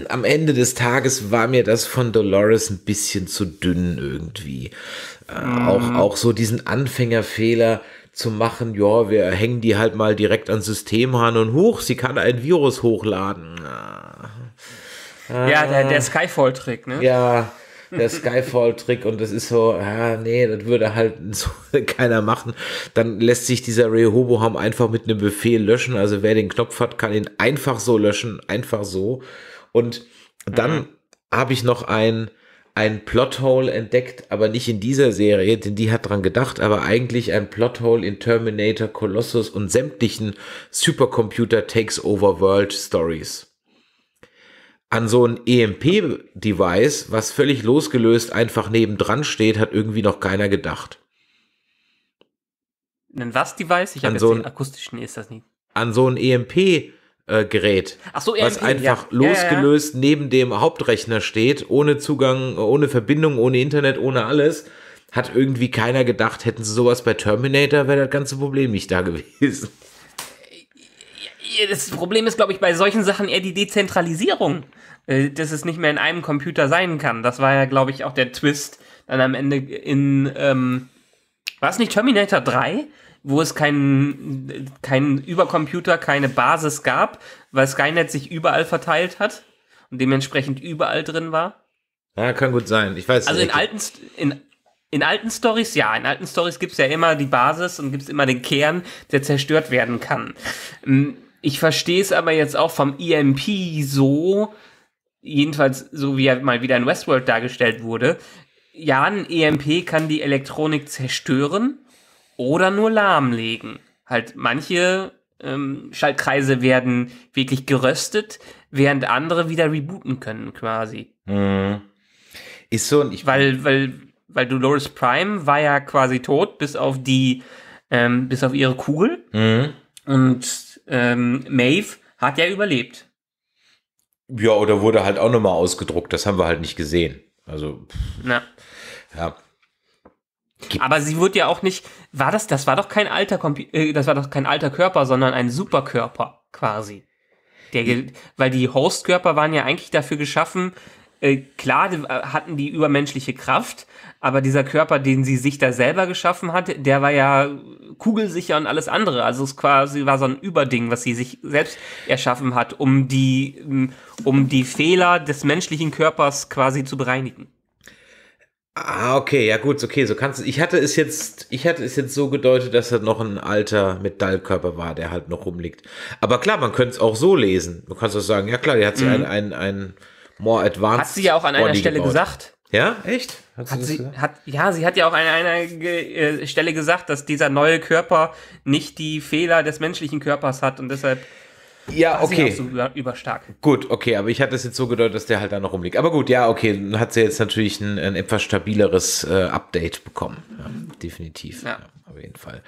am Ende des Tages war mir das von Dolores ein bisschen zu dünn irgendwie. Äh, auch, mhm. auch so diesen Anfängerfehler zu machen, ja, wir hängen die halt mal direkt ans System an und hoch, sie kann ein Virus hochladen. Ah. Ja, der, der ah. Skyfall-Trick, ne? Ja, der Skyfall-Trick und das ist so, ah, nee, das würde halt so keiner machen. Dann lässt sich dieser Rehoboam einfach mit einem Befehl löschen. Also wer den Knopf hat, kann ihn einfach so löschen, einfach so. Und dann mhm. habe ich noch ein ein Plothole entdeckt, aber nicht in dieser Serie, denn die hat dran gedacht, aber eigentlich ein Plothole in Terminator, Colossus und sämtlichen Supercomputer Takes Over World Stories an so ein EMP-Device, was völlig losgelöst einfach nebendran steht, hat irgendwie noch keiner gedacht. Ein was Device? Ich habe jetzt so den akustischen, ist das nicht. An so ein EMP Gerät, so, EMP, was e einfach ja. losgelöst ja, ja, neben dem Hauptrechner steht, ohne Zugang, ohne Verbindung, ohne Internet, ohne alles, hat irgendwie keiner gedacht, hätten sie sowas bei Terminator, wäre das ganze Problem nicht da gewesen. Äh, äh, äh, das Problem ist, glaube ich, bei solchen Sachen eher die Dezentralisierung. Äh, dass es nicht mehr in einem Computer sein kann. Das war ja, glaube ich, auch der Twist dann am Ende in, ähm, war es nicht Terminator 3? wo es keinen kein Übercomputer, keine Basis gab, weil Skynet sich überall verteilt hat und dementsprechend überall drin war. Ja, kann gut sein. Ich weiß Also in alten, in, in alten Stories, ja, in alten Stories gibt es ja immer die Basis und gibt es immer den Kern, der zerstört werden kann. Ähm, ich verstehe es aber jetzt auch vom EMP so, jedenfalls so wie er mal wieder in Westworld dargestellt wurde, ja, ein EMP kann die Elektronik zerstören oder nur lahmlegen. Halt, manche ähm, Schaltkreise werden wirklich geröstet, während andere wieder rebooten können, quasi. Mhm. Ist so und Weil, weil, weil Dolores Prime war ja quasi tot, bis auf die, ähm, bis auf ihre Kugel. Mhm. Und ähm, Maeve hat ja überlebt. Ja, oder wurde halt auch nochmal ausgedruckt. Das haben wir halt nicht gesehen. Also, Na. ja. Gibt Aber sie wurde ja auch nicht, war das, das war doch kein alter Compu äh, das war doch kein alter Körper, sondern ein Superkörper quasi. Der, weil die Hostkörper waren ja eigentlich dafür geschaffen, äh, klar äh, hatten die übermenschliche Kraft, aber dieser Körper, den sie sich da selber geschaffen hat, der war ja kugelsicher und alles andere. Also es quasi war so ein Überding, was sie sich selbst erschaffen hat, um die, um die Fehler des menschlichen Körpers quasi zu bereinigen. Ah, okay, ja gut, okay, so kannst du. Ich hatte es jetzt, ich hatte es jetzt so gedeutet, dass er noch ein alter Metallkörper war, der halt noch rumliegt. Aber klar, man könnte es auch so lesen. Man kann es auch sagen, ja klar, die hat so mhm. einen, einen, einen more advanced. Hat sie ja auch an einer Stelle gebaut. gesagt. Ja, echt? Hat, hat sie, hat, ja, sie hat ja auch an einer äh, Stelle gesagt, dass dieser neue Körper nicht die Fehler des menschlichen Körpers hat und deshalb ja, okay. So überstark. Gut, okay, aber ich hatte es jetzt so gedeutet, dass der halt da noch rumliegt. Aber gut, ja, okay, dann hat sie jetzt natürlich ein, ein etwas stabileres äh, Update bekommen. Ja, definitiv. Ja. ja. auf jeden Fall.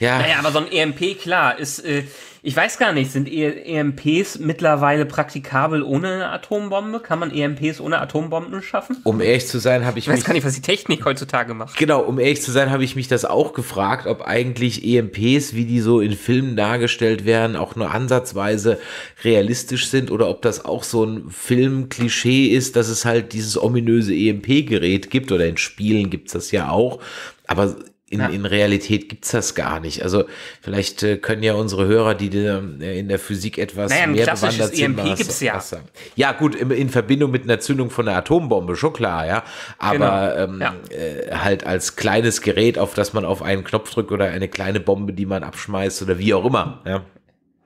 Ja. Naja, aber so ein EMP, klar, ist, äh, ich weiß gar nicht, sind EMPs e mittlerweile praktikabel ohne eine Atombombe? Kann man EMPs ohne Atombomben schaffen? Um ehrlich zu sein, habe ich. Ich weiß gar nicht, was die Technik heutzutage macht. Genau, um ehrlich zu sein, habe ich mich das auch gefragt, ob eigentlich EMPs, wie die so in Filmen dargestellt werden, auch nur ansatzweise realistisch sind oder ob das auch so ein Filmklischee ist, dass es halt dieses ominöse EMP-Gerät gibt oder in Spielen gibt es das ja auch. Aber in, ja. in Realität gibt's das gar nicht. Also vielleicht äh, können ja unsere Hörer, die äh, in der Physik etwas naja, mehr bewandert sind, EMP was, gibt's ja. Was ja gut, in, in, Verbindung mit einer Zündung von einer Atombombe, schon klar, ja. Aber genau. ähm, ja. Äh, halt als kleines Gerät, auf das man auf einen Knopf drückt oder eine kleine Bombe, die man abschmeißt oder wie auch immer. Ja.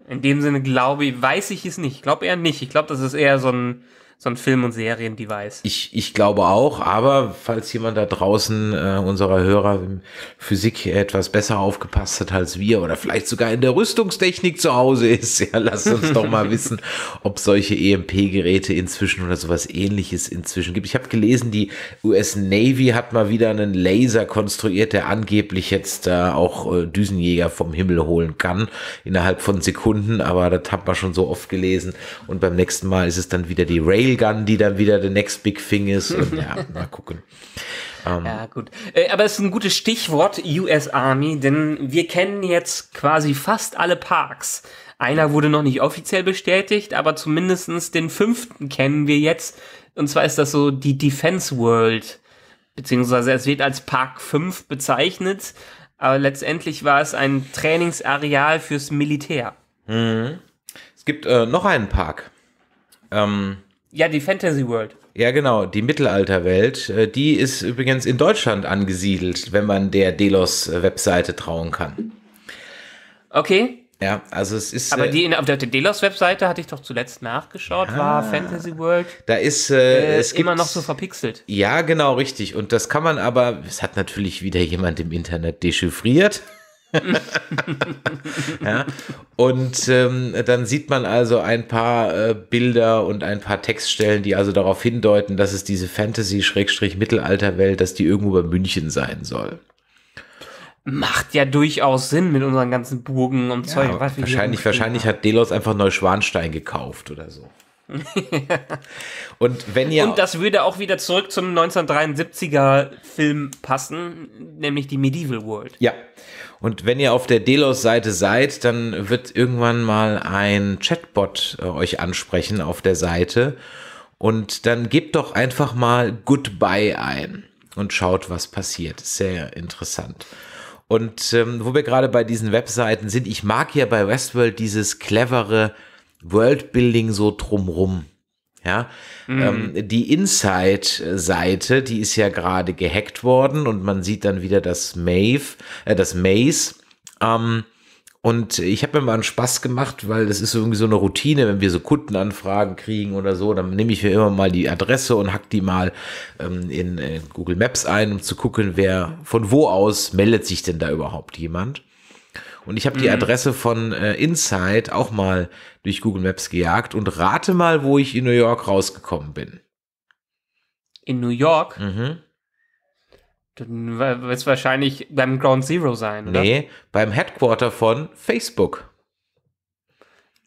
In dem Sinne glaube ich, weiß ich es nicht. Ich glaube eher nicht. Ich glaube, das ist eher so ein so ein Film- und Serien-Device. Ich, ich glaube auch, aber falls jemand da draußen äh, unserer Hörer in Physik etwas besser aufgepasst hat als wir oder vielleicht sogar in der Rüstungstechnik zu Hause ist, ja, lasst uns doch mal wissen, ob solche EMP-Geräte inzwischen oder sowas ähnliches inzwischen gibt. Ich habe gelesen, die US Navy hat mal wieder einen Laser konstruiert, der angeblich jetzt äh, auch äh, Düsenjäger vom Himmel holen kann, innerhalb von Sekunden, aber das hat man schon so oft gelesen und beim nächsten Mal ist es dann wieder die Rail Railgun, die dann wieder der next big thing ist. Und ja, mal gucken. Um. Ähm, ja, gut. Äh, aber es ist ein gutes Stichwort, US Army, denn wir kennen jetzt quasi fast alle Parks. Einer wurde noch nicht offiziell bestätigt, aber zumindest den fünften kennen wir jetzt. Und zwar ist das so die Defense World. Beziehungsweise es wird als Park 5 bezeichnet, aber letztendlich war es ein Trainingsareal fürs Militär. Mhm. Es gibt äh, noch einen Park. Ähm, ja, die Fantasy World. Ja, genau, die Mittelalterwelt. Äh, die ist übrigens in Deutschland angesiedelt, wenn man der Delos-Webseite trauen kann. Okay. Ja, also es ist. Aber äh, die in, auf der Delos-Webseite hatte ich doch zuletzt nachgeschaut, ja, war Fantasy World. Da ist äh, äh, es immer gibt, noch so verpixelt. Ja, genau, richtig. Und das kann man aber, es hat natürlich wieder jemand im Internet dechiffriert. ja? Und ähm, dann sieht man also ein paar äh, Bilder und ein paar Textstellen, die also darauf hindeuten, dass es diese Fantasy-Mittelalterwelt, dass die irgendwo bei München sein soll. Macht ja durchaus Sinn mit unseren ganzen Burgen und ja, Zeug. Was wahrscheinlich wahrscheinlich hat Delos einfach Neuschwanstein gekauft oder so. und wenn ihr. Und das würde auch wieder zurück zum 1973er Film passen, nämlich die Medieval World. Ja. Und wenn ihr auf der Delos-Seite seid, dann wird irgendwann mal ein Chatbot äh, euch ansprechen auf der Seite. Und dann gebt doch einfach mal Goodbye ein und schaut, was passiert. Sehr interessant. Und ähm, wo wir gerade bei diesen Webseiten sind, ich mag ja bei Westworld dieses clevere Worldbuilding so drumrum. Ja, mhm. ähm, die Inside-Seite, die ist ja gerade gehackt worden und man sieht dann wieder das Mave, äh, das Maze. Ähm, und ich habe mir mal einen Spaß gemacht, weil das ist irgendwie so eine Routine, wenn wir so Kundenanfragen kriegen oder so, dann nehme ich mir immer mal die Adresse und hack die mal ähm, in, in Google Maps ein, um zu gucken, wer von wo aus meldet sich denn da überhaupt jemand. Und ich habe die mhm. Adresse von äh, Inside auch mal durch Google Maps gejagt und rate mal, wo ich in New York rausgekommen bin. In New York? Mhm. Dann wird es wahrscheinlich beim Ground Zero sein, oder? Nee, beim Headquarter von Facebook.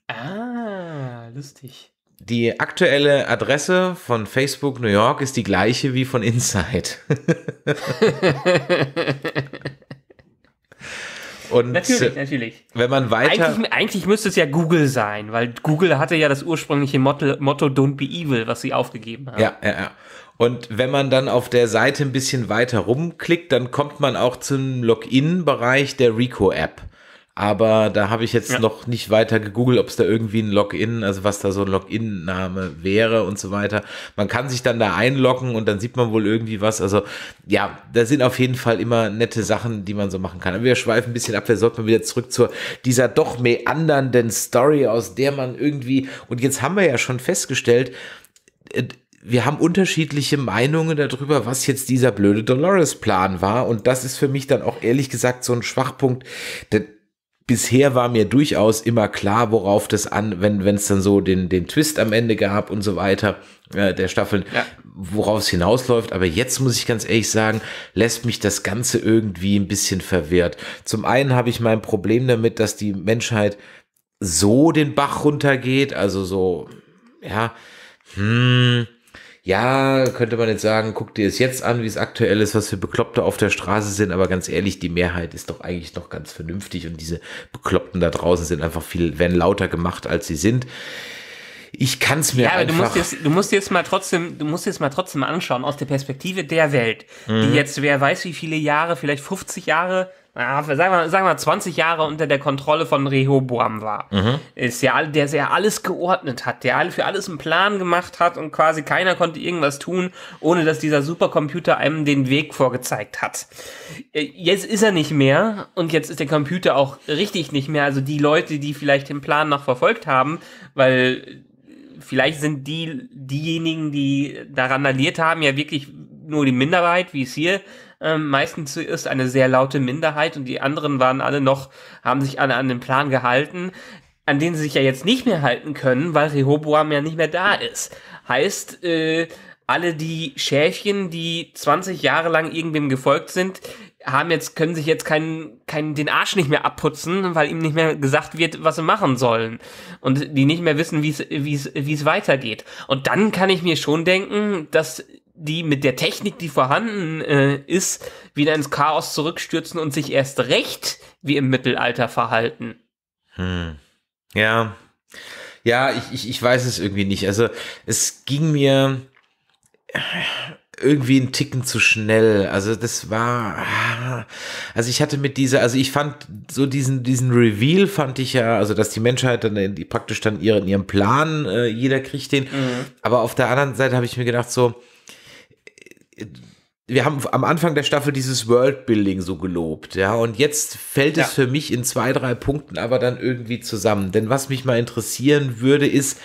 Ah, lustig. Die aktuelle Adresse von Facebook New York ist die gleiche wie von Inside. Und natürlich, äh, natürlich. Wenn man weiter. Eigentlich, eigentlich, müsste es ja Google sein, weil Google hatte ja das ursprüngliche Motto, Motto Don't be evil, was sie aufgegeben haben. Ja, ja, ja. Und wenn man dann auf der Seite ein bisschen weiter rumklickt, dann kommt man auch zum Login-Bereich der Rico-App. Aber da habe ich jetzt ja. noch nicht weiter gegoogelt, ob es da irgendwie ein Login, also was da so ein Login-Name wäre und so weiter. Man kann sich dann da einloggen und dann sieht man wohl irgendwie was. Also ja, da sind auf jeden Fall immer nette Sachen, die man so machen kann. Aber wir schweifen ein bisschen ab, wir sollten wieder zurück zu dieser doch meandernden Story, aus der man irgendwie, und jetzt haben wir ja schon festgestellt, äh, wir haben unterschiedliche Meinungen darüber, was jetzt dieser blöde Dolores-Plan war. Und das ist für mich dann auch ehrlich gesagt so ein Schwachpunkt. Der, bisher war mir durchaus immer klar, worauf das an, wenn wenn es dann so den den Twist am Ende gab und so weiter äh, der Staffeln, ja. worauf es hinausläuft. Aber jetzt muss ich ganz ehrlich sagen, lässt mich das Ganze irgendwie ein bisschen verwirrt. Zum einen habe ich mein Problem damit, dass die Menschheit so den Bach runtergeht, also so ja. Hm, ja, könnte man jetzt sagen, guck dir es jetzt an, wie es aktuell ist, was für Bekloppte auf der Straße sind, aber ganz ehrlich, die Mehrheit ist doch eigentlich noch ganz vernünftig und diese Bekloppten da draußen sind einfach viel, werden lauter gemacht, als sie sind. Ich kann es mir ja, aber einfach. Du musst, jetzt, du musst jetzt mal trotzdem, du musst jetzt mal trotzdem anschauen aus der Perspektive der Welt, mhm. die jetzt wer weiß wie viele Jahre, vielleicht 50 Jahre ja, sagen wir, sagen wir 20 Jahre unter der Kontrolle von Rehoboam war. Mhm. Ist ja, der ja alles geordnet hat, der für alles einen Plan gemacht hat und quasi keiner konnte irgendwas tun, ohne dass dieser Supercomputer einem den Weg vorgezeigt hat. Äh, jetzt ist er nicht mehr und jetzt ist der Computer auch richtig nicht mehr. Also die Leute, die vielleicht den Plan noch verfolgt haben, weil äh, vielleicht sind die, diejenigen, die daran alliert haben, ja wirklich nur die Minderheit, wie es hier ähm, meistens ist eine sehr laute Minderheit und die anderen waren alle noch, haben sich alle an den Plan gehalten, an den sie sich ja jetzt nicht mehr halten können, weil Rehoboam ja nicht mehr da ist. Heißt, äh, alle die Schäfchen, die 20 Jahre lang irgendwem gefolgt sind, haben jetzt, können sich jetzt keinen, keinen, den Arsch nicht mehr abputzen, weil ihm nicht mehr gesagt wird, was sie machen sollen. Und die nicht mehr wissen, wie es, wie es, wie es weitergeht. Und dann kann ich mir schon denken, dass die mit der Technik, die vorhanden äh, ist, wieder ins Chaos zurückstürzen und sich erst recht wie im Mittelalter verhalten. Hm. Ja. Ja, ich, ich, ich weiß es irgendwie nicht. Also es ging mir irgendwie einen Ticken zu schnell. Also das war, also ich hatte mit dieser, also ich fand so diesen, diesen Reveal fand ich ja, also dass die Menschheit dann die praktisch dann ihren, ihren Plan, äh, jeder kriegt den. Mhm. Aber auf der anderen Seite habe ich mir gedacht so, wir haben am Anfang der Staffel dieses Worldbuilding so gelobt, ja, und jetzt fällt ja. es für mich in zwei, drei Punkten aber dann irgendwie zusammen. Denn was mich mal interessieren würde, ist,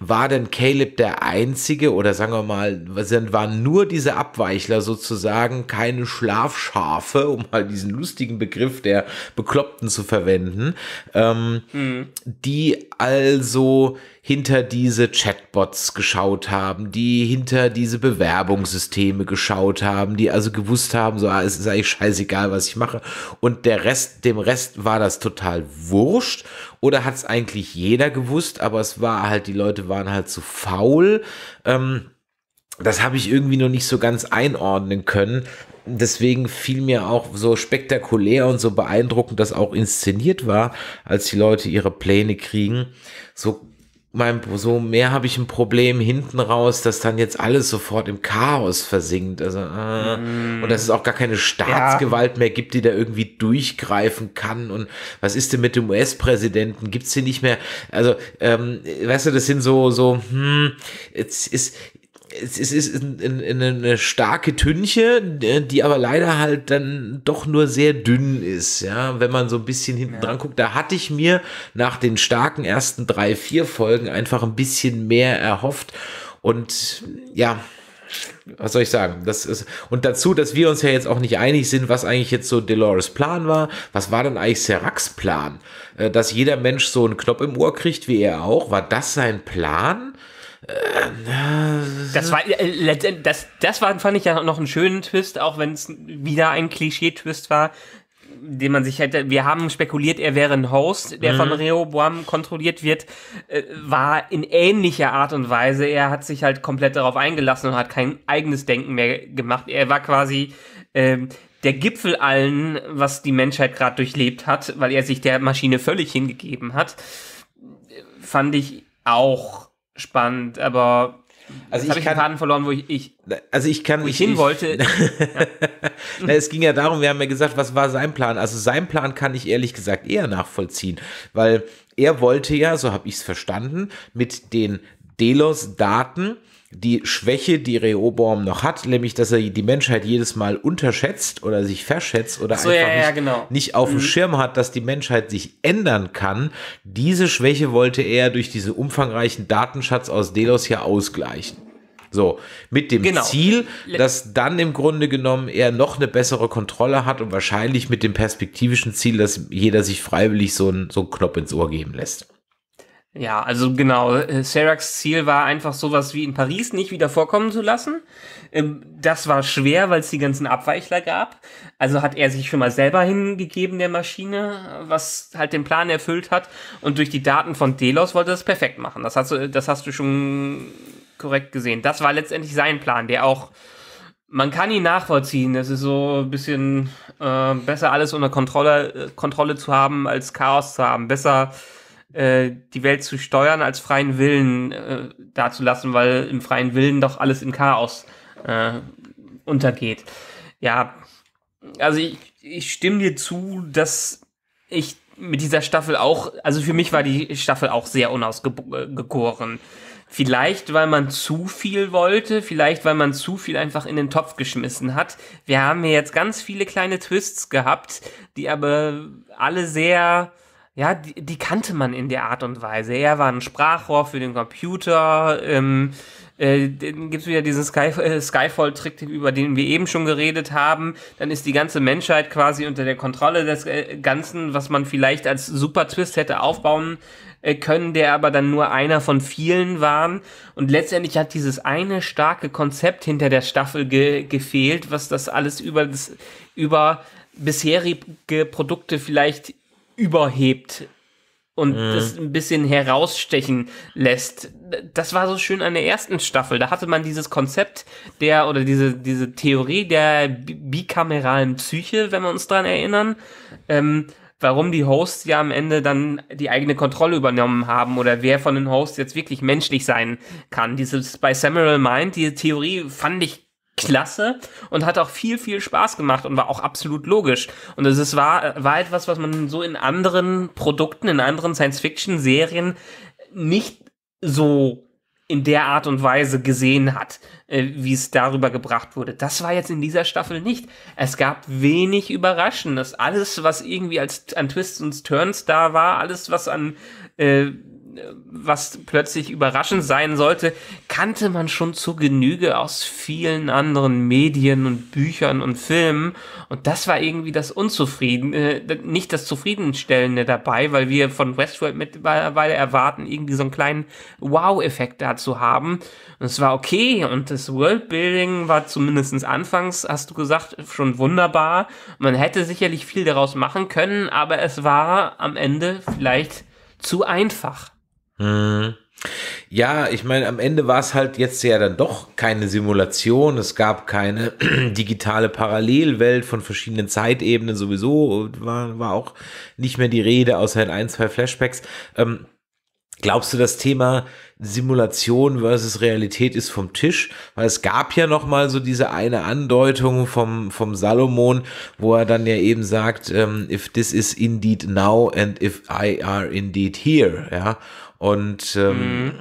war denn Caleb der einzige oder sagen wir mal, waren nur diese Abweichler sozusagen keine Schlafschafe, um mal diesen lustigen Begriff der Bekloppten zu verwenden, ähm, mhm. die also hinter diese Chatbots geschaut haben, die hinter diese Bewerbungssysteme geschaut haben, die also gewusst haben, so, ah, es ist eigentlich scheißegal, was ich mache. Und der Rest, dem Rest war das total wurscht. Oder hat es eigentlich jeder gewusst, aber es war halt, die Leute waren halt zu so faul. Ähm, das habe ich irgendwie noch nicht so ganz einordnen können deswegen fiel mir auch so spektakulär und so beeindruckend dass auch inszeniert war, als die Leute ihre Pläne kriegen, so mein, so mehr habe ich ein Problem hinten raus, dass dann jetzt alles sofort im Chaos versinkt. Also, äh, mm. Und dass es auch gar keine Staatsgewalt ja. mehr gibt, die da irgendwie durchgreifen kann. Und was ist denn mit dem US-Präsidenten? Gibt es den nicht mehr? Also, ähm, weißt du, das sind so, so, hm, jetzt ist, es ist, es in, in, eine starke Tünche, äh, die aber leider halt dann doch nur sehr dünn ist. Ja, wenn man so ein bisschen hinten ja. dran guckt, da hatte ich mir nach den starken ersten drei, vier Folgen einfach ein bisschen mehr erhofft. Und ja, was soll ich sagen? Das ist, und dazu, dass wir uns ja jetzt auch nicht einig sind, was eigentlich jetzt so Dolores Plan war. Was war denn eigentlich Seracs Plan? Äh, dass jeder Mensch so einen Knopf im Ohr kriegt, wie er auch. War das sein Plan? Das war, äh, das, das war, fand ich ja noch einen schönen Twist, auch wenn es wieder ein Klischee-Twist war, den man sich hätte, wir haben spekuliert, er wäre ein Host, der mhm. von Boam kontrolliert wird, äh, war in ähnlicher Art und Weise, er hat sich halt komplett darauf eingelassen und hat kein eigenes Denken mehr gemacht, er war quasi, ähm, der Gipfel allen, was die Menschheit gerade durchlebt hat, weil er sich der Maschine völlig hingegeben hat, fand ich auch spannend, aber also ich einen Faden verloren, wo ich, ich, also ich kann wo ich, ich hin wollte. ja. Na, es ging ja darum, wir haben ja gesagt, was war sein Plan? Also sein Plan kann ich ehrlich gesagt eher nachvollziehen, weil er wollte ja, so habe ich es verstanden, mit den Delos Daten die Schwäche, die Rehoboam noch hat, nämlich dass er die Menschheit jedes Mal unterschätzt oder sich verschätzt oder so, einfach ja, ja, nicht, genau. nicht, auf mhm. dem Schirm hat, dass die Menschheit sich ändern kann. Diese Schwäche wollte er durch diesen umfangreichen Datenschatz aus Delos ja ausgleichen. So, mit dem genau. Ziel, dass dann im Grunde genommen er noch eine bessere Kontrolle hat und wahrscheinlich mit dem perspektivischen Ziel, dass jeder sich freiwillig so einen, so einen Knopf ins Ohr geben lässt. Ja, also genau. Äh, Seracs Ziel war einfach sowas wie in Paris nicht wieder vorkommen zu lassen. Ähm, das war schwer, weil es die ganzen Abweichler gab. Also hat er sich schon mal selber hingegeben der Maschine, was halt den Plan erfüllt hat. Und durch die Daten von Delos wollte er es perfekt machen. Das hast du, das hast du schon korrekt gesehen. Das war letztendlich sein Plan, der auch man kann ihn nachvollziehen. Das ist so ein bisschen äh, besser alles unter Kontrolle, äh, Kontrolle zu haben als Chaos zu haben. Besser äh, die Welt zu steuern, als freien Willen äh, dazulassen, weil im freien Willen doch alles im Chaos äh, untergeht. Ja, also ich, ich stimme dir zu, dass ich mit dieser Staffel auch, also für mich war die Staffel auch sehr unausgegoren. Vielleicht, weil man zu viel wollte, vielleicht, weil man zu viel einfach in den Topf geschmissen hat. Wir haben hier jetzt ganz viele kleine Twists gehabt, die aber alle sehr ja, die, die kannte man in der Art und Weise. Er war ein Sprachrohr für den Computer. Ähm, äh, dann gibt's wieder diesen Sky, äh, Skyfall-Trick, über den wir eben schon geredet haben. Dann ist die ganze Menschheit quasi unter der Kontrolle des äh, Ganzen, was man vielleicht als Super-Twist hätte aufbauen äh, können, der aber dann nur einer von vielen waren. Und letztendlich hat dieses eine starke Konzept hinter der Staffel ge gefehlt, was das alles über das über bisherige Produkte vielleicht überhebt und mhm. das ein bisschen herausstechen lässt. Das war so schön an der ersten Staffel. Da hatte man dieses Konzept der oder diese, diese Theorie der bikameralen Psyche, wenn wir uns daran erinnern, ähm, warum die Hosts ja am Ende dann die eigene Kontrolle übernommen haben oder wer von den Hosts jetzt wirklich menschlich sein kann. Dieses bei Samuel Mind, diese Theorie fand ich klasse und hat auch viel, viel Spaß gemacht und war auch absolut logisch. Und es war, war etwas, was man so in anderen Produkten, in anderen Science-Fiction-Serien nicht so in der Art und Weise gesehen hat, äh, wie es darüber gebracht wurde. Das war jetzt in dieser Staffel nicht. Es gab wenig Überraschendes. Alles, was irgendwie als an Twists und Turns da war, alles, was an äh, was plötzlich überraschend sein sollte, kannte man schon zu Genüge aus vielen anderen Medien und Büchern und Filmen. Und das war irgendwie das Unzufrieden, äh, nicht das Zufriedenstellende dabei, weil wir von Westworld mittlerweile erwarten, irgendwie so einen kleinen Wow-Effekt dazu haben. Und es war okay und das Worldbuilding war zumindestens anfangs, hast du gesagt, schon wunderbar. Man hätte sicherlich viel daraus machen können, aber es war am Ende vielleicht zu einfach. Hm. Ja, ich meine, am Ende war es halt jetzt ja dann doch keine Simulation. Es gab keine digitale Parallelwelt von verschiedenen Zeitebenen sowieso. War, war auch nicht mehr die Rede, außer in halt ein, zwei Flashbacks. Ähm, glaubst du, das Thema Simulation versus Realität ist vom Tisch? Weil es gab ja noch mal so diese eine Andeutung vom, vom Salomon, wo er dann ja eben sagt, ähm, if this is indeed now and if I are indeed here, ja. Und ähm, mhm.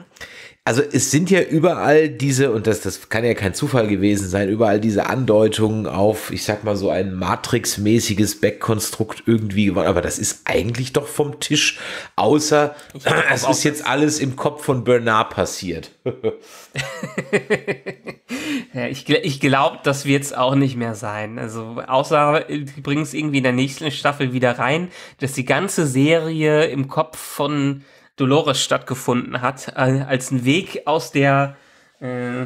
also es sind ja überall diese, und das, das kann ja kein Zufall gewesen sein, überall diese Andeutungen auf, ich sag mal so ein Matrix-mäßiges Backkonstrukt irgendwie geworden. Aber das ist eigentlich doch vom Tisch, außer es ist jetzt alles im Kopf von Bernard passiert. ja, ich, ich glaube, das wird es auch nicht mehr sein. Also, außer äh, die bringen es irgendwie in der nächsten Staffel wieder rein, dass die ganze Serie im Kopf von Dolores stattgefunden hat, äh, als ein Weg aus der äh,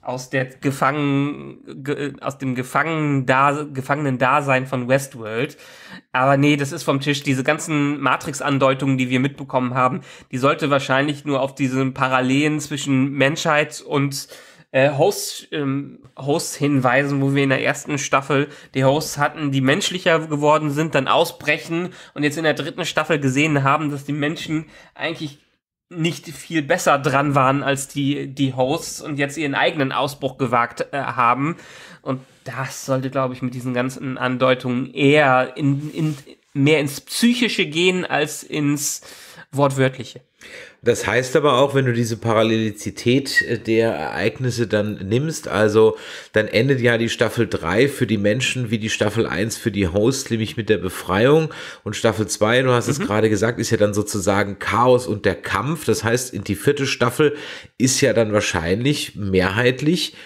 aus der Gefangen ge, aus dem Gefangenen Gefangenen Dasein von Westworld. Aber nee, das ist vom Tisch. Diese ganzen Matrix Andeutungen, die wir mitbekommen haben, die sollte wahrscheinlich nur auf diese Parallelen zwischen Menschheit und äh, Hosts, ähm, Hosts hinweisen, wo wir in der ersten Staffel die Hosts hatten, die menschlicher geworden sind, dann ausbrechen und jetzt in der dritten Staffel gesehen haben, dass die Menschen eigentlich nicht viel besser dran waren als die, die Hosts und jetzt ihren eigenen Ausbruch gewagt äh, haben. Und das sollte, glaube ich, mit diesen ganzen Andeutungen eher in, in, mehr ins Psychische gehen als ins Wortwörtliche. Das heißt aber auch, wenn du diese Parallelizität äh, der Ereignisse dann nimmst, also dann endet ja die Staffel 3 für die Menschen wie die Staffel 1 für die Hosts, nämlich mit der Befreiung. Und Staffel 2, du hast mhm. es gerade gesagt, ist ja dann sozusagen Chaos und der Kampf. Das heißt, in die vierte Staffel ist ja dann wahrscheinlich mehrheitlich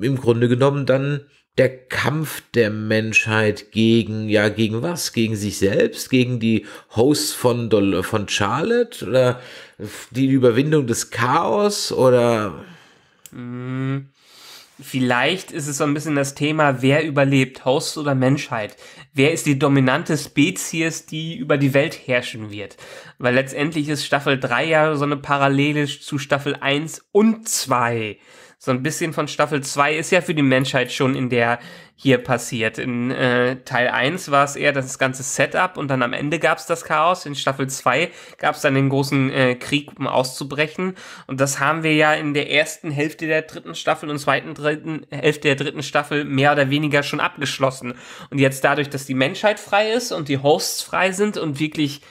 im Grunde genommen dann der Kampf der Menschheit gegen, ja, gegen was? Gegen sich selbst? Gegen die Hosts von, Dol von Charlotte? Oder die Überwindung des Chaos oder? Mhm. Vielleicht ist es so ein bisschen das Thema, wer überlebt, Host oder Menschheit? Wer ist die dominante Spezies, die über die Welt herrschen wird? Weil letztendlich ist Staffel 3 ja so eine Parallele zu Staffel 1 und 2 so ein bisschen von Staffel 2 ist ja für die Menschheit schon in der hier passiert. In äh, Teil 1 war es eher das ganze Setup und dann am Ende gab es das Chaos. In Staffel 2 gab es dann den großen äh, Krieg, um auszubrechen. Und das haben wir ja in der ersten Hälfte der dritten Staffel und zweiten dritten, Hälfte der dritten Staffel mehr oder weniger schon abgeschlossen. Und jetzt dadurch, dass die Menschheit frei ist und die Hosts frei sind und wirklich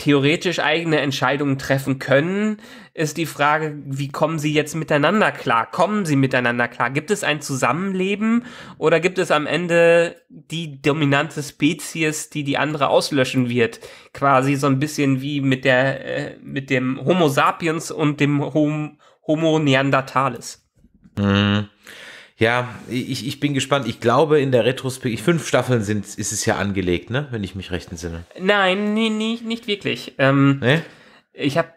theoretisch eigene Entscheidungen treffen können, ist die Frage, wie kommen sie jetzt miteinander klar? Kommen sie miteinander klar? Gibt es ein Zusammenleben oder gibt es am Ende die dominante Spezies, die die andere auslöschen wird? Quasi so ein bisschen wie mit der äh, mit dem Homo sapiens und dem Hom Homo neanderthalis. Mhm ja, ich, ich bin gespannt. Ich glaube, in der Retrospektive, fünf Staffeln sind, ist es ja angelegt, ne? wenn ich mich recht entsinne. Nein, nee, nee, nicht wirklich. Ähm, nee? Ich habe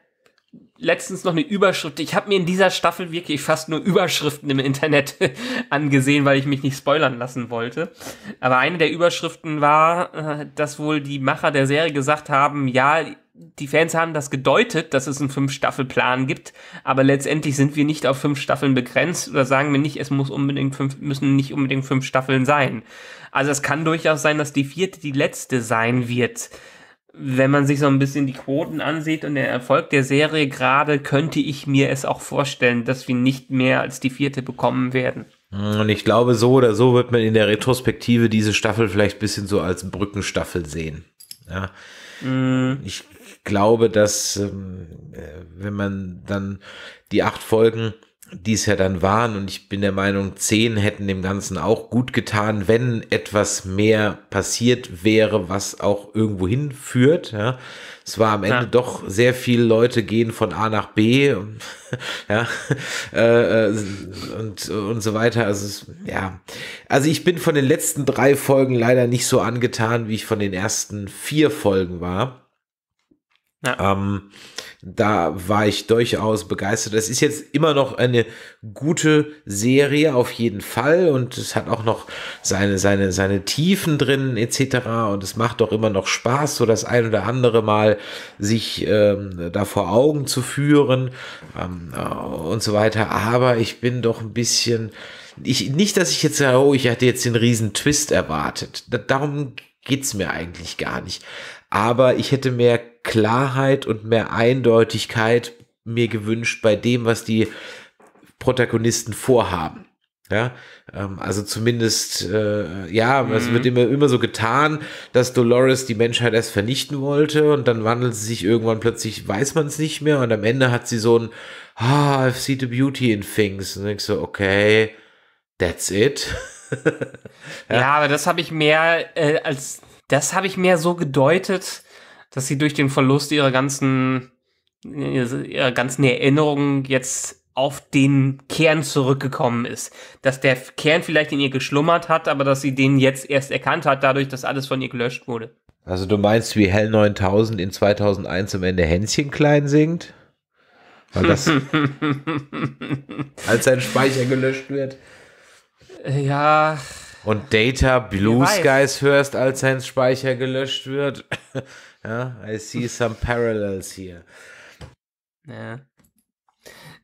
letztens noch eine Überschrift. Ich habe mir in dieser Staffel wirklich fast nur Überschriften im Internet angesehen, weil ich mich nicht spoilern lassen wollte. Aber eine der Überschriften war, äh, dass wohl die Macher der Serie gesagt haben, ja, die Fans haben das gedeutet, dass es einen Fünf-Staffel-Plan gibt, aber letztendlich sind wir nicht auf fünf Staffeln begrenzt oder sagen wir nicht, es muss unbedingt fünf, müssen nicht unbedingt fünf Staffeln sein. Also es kann durchaus sein, dass die vierte die letzte sein wird. Wenn man sich so ein bisschen die Quoten ansieht und den Erfolg der Serie gerade, könnte ich mir es auch vorstellen, dass wir nicht mehr als die vierte bekommen werden. Und ich glaube, so oder so wird man in der Retrospektive diese Staffel vielleicht ein bisschen so als Brückenstaffel sehen. Ja. Mhm. Ich glaube, dass ähm, äh, wenn man dann die acht Folgen die es ja dann waren. Und ich bin der Meinung, zehn hätten dem Ganzen auch gut getan, wenn etwas mehr passiert wäre, was auch irgendwo hinführt. Ja. Es war am Ende ja. doch sehr viele Leute gehen von A nach B und, ja, äh, äh, und, und so weiter. Also, es, ja. Also ich bin von den letzten drei Folgen leider nicht so angetan, wie ich von den ersten vier Folgen war. Ja. Ähm, da war ich durchaus begeistert. Das ist jetzt immer noch eine gute Serie auf jeden Fall und es hat auch noch seine, seine, seine Tiefen drin etc. Und es macht doch immer noch Spaß, so das ein oder andere Mal sich ähm, da vor Augen zu führen ähm, äh, und so weiter. Aber ich bin doch ein bisschen, ich, nicht, dass ich jetzt sage, oh, ich hatte jetzt den riesen Twist erwartet. darum geht's mir eigentlich gar nicht. Aber ich hätte mehr Klarheit und mehr Eindeutigkeit mir gewünscht bei dem, was die Protagonisten vorhaben. Ja, ähm, also zumindest, äh, ja, mhm. es wird mhm. immer, immer so getan, dass Dolores die Menschheit erst vernichten wollte und dann wandelt sie sich irgendwann plötzlich, weiß man es nicht mehr und am Ende hat sie so ein, ah, I see the beauty in things. Und ich so, okay, that's it. ja. ja. aber das habe ich mehr äh, als, das habe ich mehr so gedeutet, dass sie durch den Verlust ihrer ganzen, ihrer ganzen Erinnerungen jetzt auf den Kern zurückgekommen ist. Dass der Kern vielleicht in ihr geschlummert hat, aber dass sie den jetzt erst erkannt hat, dadurch, dass alles von ihr gelöscht wurde. Also du meinst, wie Hell 9000 in 2001 am Ende Hänschen klein singt? Weil das als sein Speicher gelöscht wird. Ja. Und Data Blue Skies hörst, als sein Speicher gelöscht wird. Ja, I see some parallels here. Ja.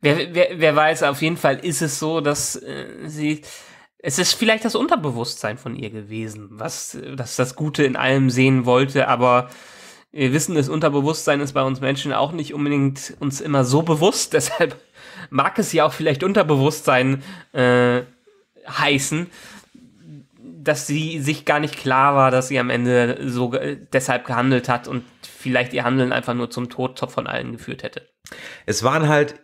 Wer, wer, wer weiß, auf jeden Fall ist es so, dass äh, sie. Es ist vielleicht das Unterbewusstsein von ihr gewesen, was dass das Gute in allem sehen wollte, aber wir wissen, das Unterbewusstsein ist bei uns Menschen auch nicht unbedingt uns immer so bewusst, deshalb mag es ja auch vielleicht Unterbewusstsein äh, heißen dass sie sich gar nicht klar war, dass sie am Ende so deshalb gehandelt hat und vielleicht ihr Handeln einfach nur zum Tod von allen geführt hätte. Es waren halt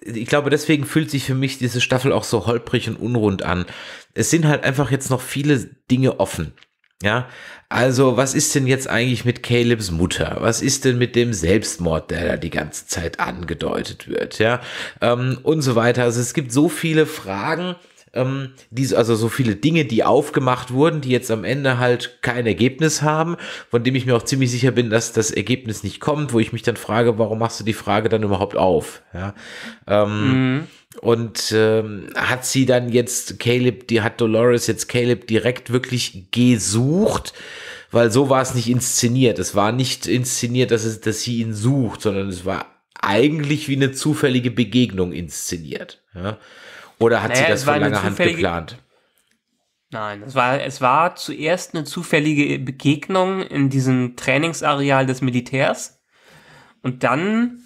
ich glaube, deswegen fühlt sich für mich diese Staffel auch so holprig und unrund an. Es sind halt einfach jetzt noch viele Dinge offen. Ja, also was ist denn jetzt eigentlich mit Calebs Mutter? Was ist denn mit dem Selbstmord, der da die ganze Zeit angedeutet wird? Ja, ähm, und so weiter. Also es gibt so viele Fragen, ähm, diese, also so viele Dinge, die aufgemacht wurden, die jetzt am Ende halt kein Ergebnis haben, von dem ich mir auch ziemlich sicher bin, dass das Ergebnis nicht kommt, wo ich mich dann frage, warum machst du die Frage dann überhaupt auf? Ja. Ähm, mhm. Und ähm, hat sie dann jetzt Caleb, die hat Dolores jetzt Caleb direkt wirklich gesucht, weil so war es nicht inszeniert. Es war nicht inszeniert, dass, es, dass sie ihn sucht, sondern es war eigentlich wie eine zufällige Begegnung inszeniert. Ja. Oder hat naja, sie das von langer Hand geplant? Nein, es war, es war zuerst eine zufällige Begegnung in diesem Trainingsareal des Militärs. Und dann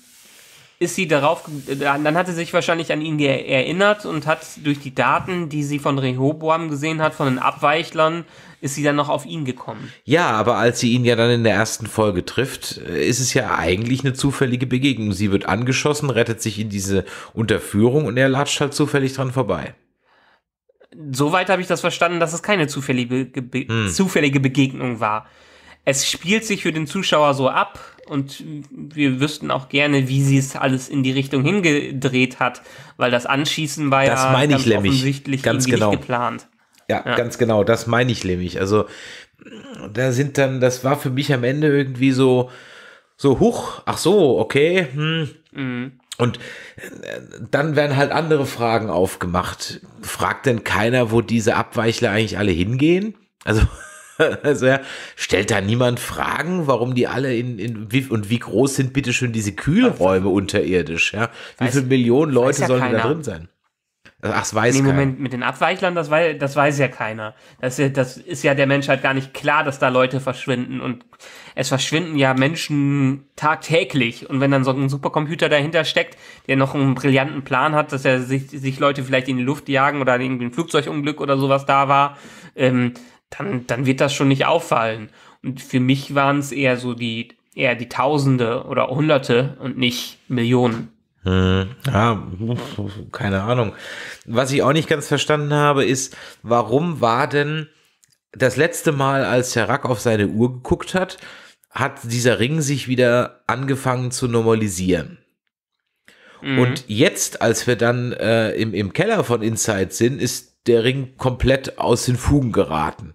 ist sie darauf, dann hat sie sich wahrscheinlich an ihn erinnert und hat durch die Daten, die sie von Rehoboam gesehen hat, von den Abweichlern, ist sie dann noch auf ihn gekommen. Ja, aber als sie ihn ja dann in der ersten Folge trifft, äh, ist es ja eigentlich eine zufällige Begegnung. Sie wird angeschossen, rettet sich in diese Unterführung und er latscht halt zufällig dran vorbei. Soweit habe ich das verstanden, dass es keine zufällige, Be hm. zufällige Begegnung war es spielt sich für den Zuschauer so ab und wir wüssten auch gerne, wie sie es alles in die Richtung hingedreht hat, weil das Anschießen war das ja meine ich ganz offensichtlich ganz genau. nicht geplant. Ja, ja, ganz genau, das meine ich nämlich. Also da sind dann, das war für mich am Ende irgendwie so, so hoch, ach so, okay, hm. mhm. Und äh, dann werden halt andere Fragen aufgemacht. Fragt denn keiner, wo diese Abweichler eigentlich alle hingehen? Also also ja, stellt da niemand Fragen, warum die alle in, in wie, und wie groß sind bitte schön diese Kühlräume unterirdisch, ja? Wie weiß, viele Millionen Leute ja sollen da drin sein? Ach, das weiß nee, Moment, mit den Abweichlern, das weiß, das weiß ja keiner. Das, das ist ja der Menschheit gar nicht klar, dass da Leute verschwinden. Und es verschwinden ja Menschen tagtäglich. Und wenn dann so ein Supercomputer dahinter steckt, der noch einen brillanten Plan hat, dass er sich, sich Leute vielleicht in die Luft jagen oder irgendwie ein Flugzeugunglück oder sowas da war, ähm, dann, dann wird das schon nicht auffallen. Und für mich waren es eher so die, eher die Tausende oder Hunderte und nicht Millionen. Hm. ja, keine Ahnung. Was ich auch nicht ganz verstanden habe, ist, warum war denn das letzte Mal, als der Rack auf seine Uhr geguckt hat, hat dieser Ring sich wieder angefangen zu normalisieren. Mhm. Und jetzt, als wir dann äh, im, im Keller von Inside sind, ist der Ring komplett aus den Fugen geraten.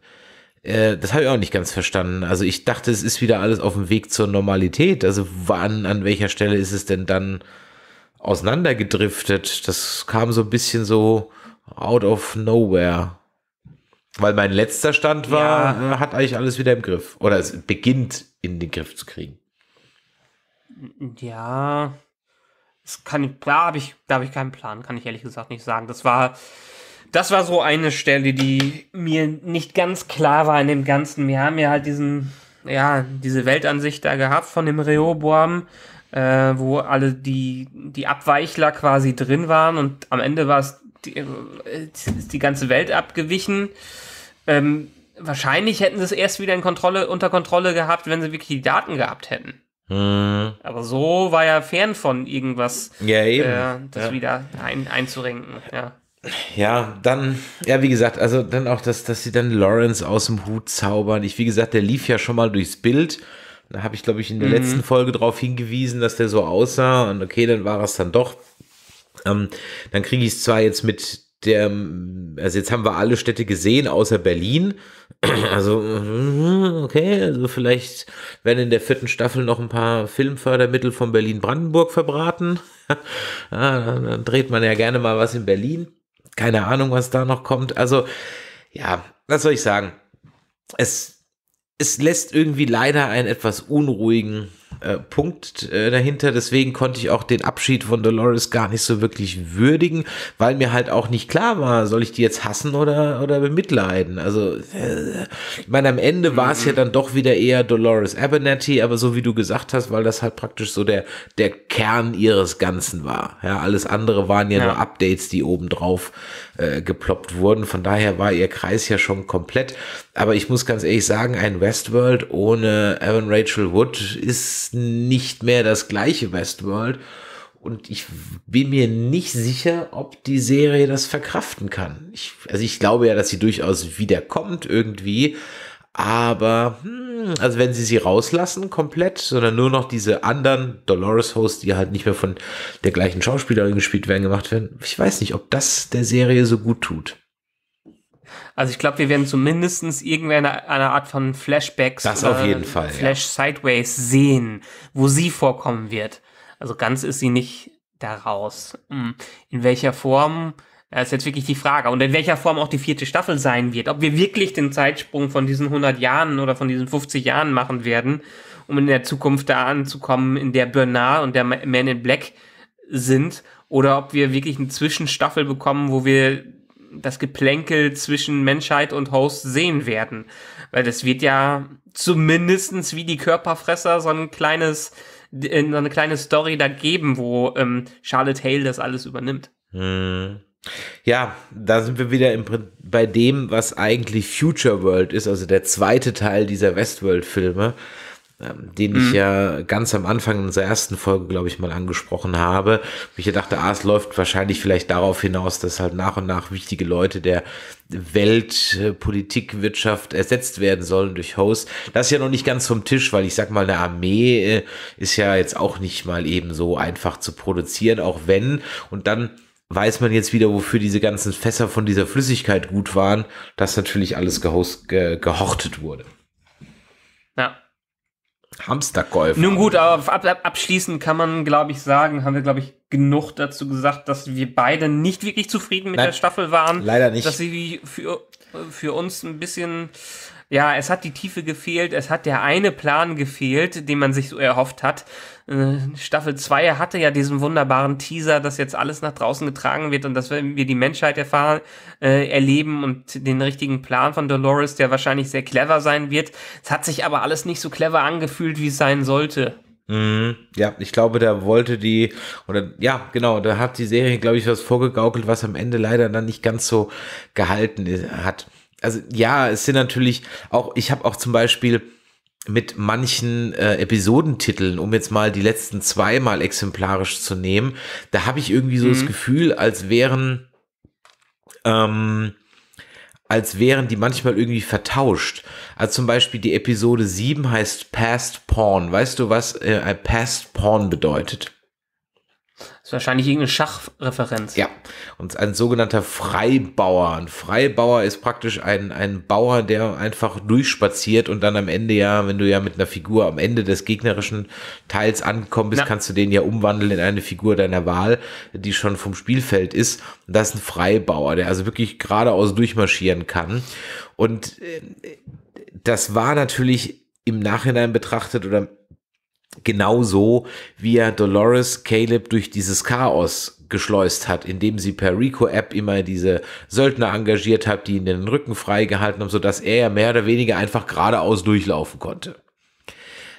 Äh, das habe ich auch nicht ganz verstanden. Also ich dachte, es ist wieder alles auf dem Weg zur Normalität. Also wann, an welcher Stelle ist es denn dann auseinandergedriftet? Das kam so ein bisschen so out of nowhere. Weil mein letzter Stand war, ja. Äh, hat eigentlich alles wieder im Griff. Oder es beginnt in den Griff zu kriegen. Ja, das kann ich, da habe ich, da habe ich keinen Plan, kann ich ehrlich gesagt nicht sagen. Das war, das war so eine Stelle, die mir nicht ganz klar war in dem Ganzen. Wir haben ja halt diesen, ja, diese Weltansicht da gehabt von dem Rehoboam, äh, wo alle die, die Abweichler quasi drin waren und am Ende war es die, äh, ist die ganze Welt abgewichen. Ähm, wahrscheinlich hätten sie es erst wieder in Kontrolle, unter Kontrolle gehabt, wenn sie wirklich die Daten gehabt hätten. Hm. Aber so war ja fern von irgendwas, ja, eben. Äh, das ja. wieder ein, einzurenken. Ja ja, dann, ja, wie gesagt, also dann auch, dass, dass sie dann Lawrence aus dem Hut zaubern. Ich, wie gesagt, der lief ja schon mal durchs Bild. Da habe ich, glaube ich, in der mhm. letzten Folge darauf hingewiesen, dass der so aussah. Und okay, dann war es dann doch. Ähm, dann kriege ich es zwar jetzt mit der, also jetzt haben wir alle Städte gesehen, außer Berlin. Also, mhm, okay, also vielleicht werden in der vierten Staffel noch ein paar Filmfördermittel von Berlin-Brandenburg verbraten. ja, dann dreht man ja gerne mal was in Berlin keine Ahnung, was da noch kommt. Also, ja, was soll ich sagen? Es, es lässt irgendwie leider einen etwas unruhigen äh, Punkt äh, dahinter. Deswegen konnte ich auch den Abschied von Dolores gar nicht so wirklich würdigen, weil mir halt auch nicht klar war, soll ich die jetzt hassen oder, oder bemitleiden. Also, äh, ich meine, am Ende war es ja mhm. dann doch wieder eher Dolores Abernathy, aber so wie du gesagt hast, weil das halt praktisch so der, der Kern ihres Ganzen war. Ja, alles andere waren ja, ja. nur Updates, die obendrauf äh, geploppt wurden. Von daher war ihr Kreis ja schon komplett. Aber ich muss ganz ehrlich sagen, ein Westworld ohne Evan Rachel Wood ist nicht mehr das gleiche Westworld. Und ich bin mir nicht sicher, ob die Serie das verkraften kann. Ich, also ich glaube ja, dass sie durchaus wiederkommt irgendwie. Aber, hm, also wenn sie sie rauslassen komplett, sondern nur noch diese anderen Dolores-Hosts, die halt nicht mehr von der gleichen Schauspielerin gespielt werden, gemacht werden, ich weiß nicht, ob das der Serie so gut tut. Also ich glaube, wir werden zumindestens irgendeine eine Art von Flashbacks das auf äh, jeden Fall, Flash Sideways sehen, wo sie vorkommen wird. Also ganz ist sie nicht daraus. Hm. In welcher Form das ist jetzt wirklich die Frage. Und in welcher Form auch die vierte Staffel sein wird. Ob wir wirklich den Zeitsprung von diesen 100 Jahren oder von diesen 50 Jahren machen werden, um in der Zukunft da anzukommen, in der Bernard und der Man in Black sind. Oder ob wir wirklich eine Zwischenstaffel bekommen, wo wir das Geplänkel zwischen Menschheit und Host sehen werden. Weil das wird ja zumindestens wie die Körperfresser so ein kleines, äh, so eine kleine Story da geben, wo ähm, Charlotte Hale das alles übernimmt. Hm. Ja, da sind wir wieder im, bei dem, was eigentlich Future World ist, also der zweite Teil dieser Westworld-Filme, ähm, den mhm. ich ja ganz am Anfang in unserer ersten Folge, glaube ich, mal angesprochen habe. Ich dachte, ah, es läuft wahrscheinlich vielleicht darauf hinaus, dass halt nach und nach wichtige Leute der Weltpolitik, äh, Wirtschaft ersetzt werden sollen durch Hosts. Das ist ja noch nicht ganz vom Tisch, weil ich sag mal, eine Armee äh, ist ja jetzt auch nicht mal eben so einfach zu produzieren, auch wenn und dann weiß man jetzt wieder, wofür diese ganzen Fässer von dieser Flüssigkeit gut waren, dass natürlich alles gehost, ge, gehortet wurde. Ja. Hamsterkäufer. Nun gut, aber ab, ab, abschließend kann man, glaube ich, sagen, haben wir, glaube ich, genug dazu gesagt, dass wir beide nicht wirklich zufrieden mit Nein, der Staffel waren. Leider nicht. Dass sie für, für uns ein bisschen, ja, es hat die Tiefe gefehlt, es hat der eine Plan gefehlt, den man sich so erhofft hat. Äh, Staffel 2 hatte ja diesen wunderbaren Teaser, dass jetzt alles nach draußen getragen wird und dass wir, die Menschheit erfahren, äh, erleben und den richtigen Plan von Dolores, der wahrscheinlich sehr clever sein wird. Es hat sich aber alles nicht so clever angefühlt, wie es sein sollte. Mhm. Ja, ich glaube, da wollte die, oder ja, genau, da hat die Serie, glaube ich, was vorgegaukelt, was am Ende leider dann nicht ganz so gehalten hat. Also ja, es sind natürlich auch, ich habe auch zum Beispiel mit manchen äh, Episodentiteln, um jetzt mal die letzten zweimal exemplarisch zu nehmen, da habe ich irgendwie so mhm. das Gefühl, als wären, ähm, als wären die manchmal irgendwie vertauscht. Also zum Beispiel die Episode 7 heißt Past Porn. Weißt du, was äh, äh Past Porn bedeutet? ist wahrscheinlich irgendeine Schachreferenz. Ja, und ein sogenannter Freibauer. Ein Freibauer ist praktisch ein, ein Bauer, der einfach durchspaziert und dann am Ende ja, wenn du ja mit einer Figur am Ende des gegnerischen Teils angekommen bist, ja. kannst du den ja umwandeln in eine Figur deiner Wahl, die schon vom Spielfeld ist. Und das ist ein Freibauer, der also wirklich geradeaus durchmarschieren kann. Und äh, das war natürlich im Nachhinein betrachtet oder genauso wie er Dolores Caleb durch dieses Chaos geschleust hat, indem sie per Rico-App immer diese Söldner engagiert hat, die ihn den Rücken freigehalten haben, sodass er mehr oder weniger einfach geradeaus durchlaufen konnte.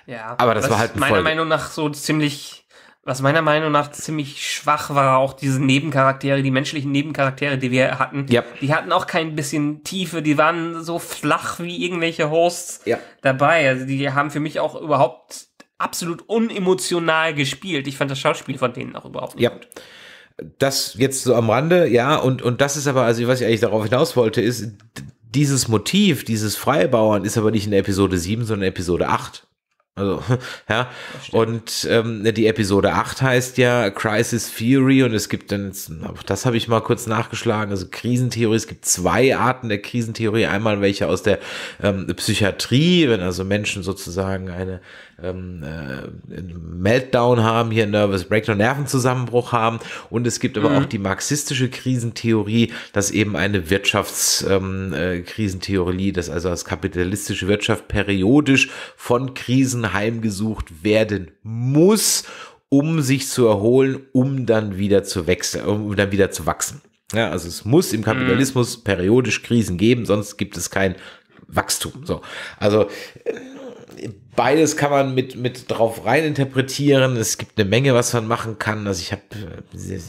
Ja, aber das war halt meiner Folge. Meinung nach so ziemlich, was meiner Meinung nach ziemlich schwach war, auch diese Nebencharaktere, die menschlichen Nebencharaktere, die wir hatten. Ja. Die hatten auch kein bisschen Tiefe, die waren so flach wie irgendwelche Hosts ja. dabei. Also die haben für mich auch überhaupt absolut unemotional gespielt. Ich fand das Schauspiel von denen auch überhaupt nicht ja. gut das jetzt so am Rande, ja, und, und das ist aber, also was ich eigentlich darauf hinaus wollte, ist, dieses Motiv, dieses Freibauern ist aber nicht in Episode 7, sondern Episode 8. Also, ja. Und ähm, die Episode 8 heißt ja Crisis Theory und es gibt dann, das habe ich mal kurz nachgeschlagen, also Krisentheorie, es gibt zwei Arten der Krisentheorie. Einmal welche aus der ähm, Psychiatrie, wenn also Menschen sozusagen eine ähm, äh, Meltdown haben, hier Nervous Breakdown, Nervenzusammenbruch haben. Und es gibt mhm. aber auch die marxistische Krisentheorie, dass eben eine Wirtschaftskrisentheorie, ähm, äh, dass also das kapitalistische Wirtschaft periodisch von Krisen heimgesucht werden muss, um sich zu erholen, um dann wieder zu wechseln, um dann wieder zu wachsen. Ja, also es muss im mhm. Kapitalismus periodisch Krisen geben, sonst gibt es kein Wachstum. So, also äh, beides kann man mit, mit drauf rein interpretieren. Es gibt eine Menge, was man machen kann. Also ich habe äh,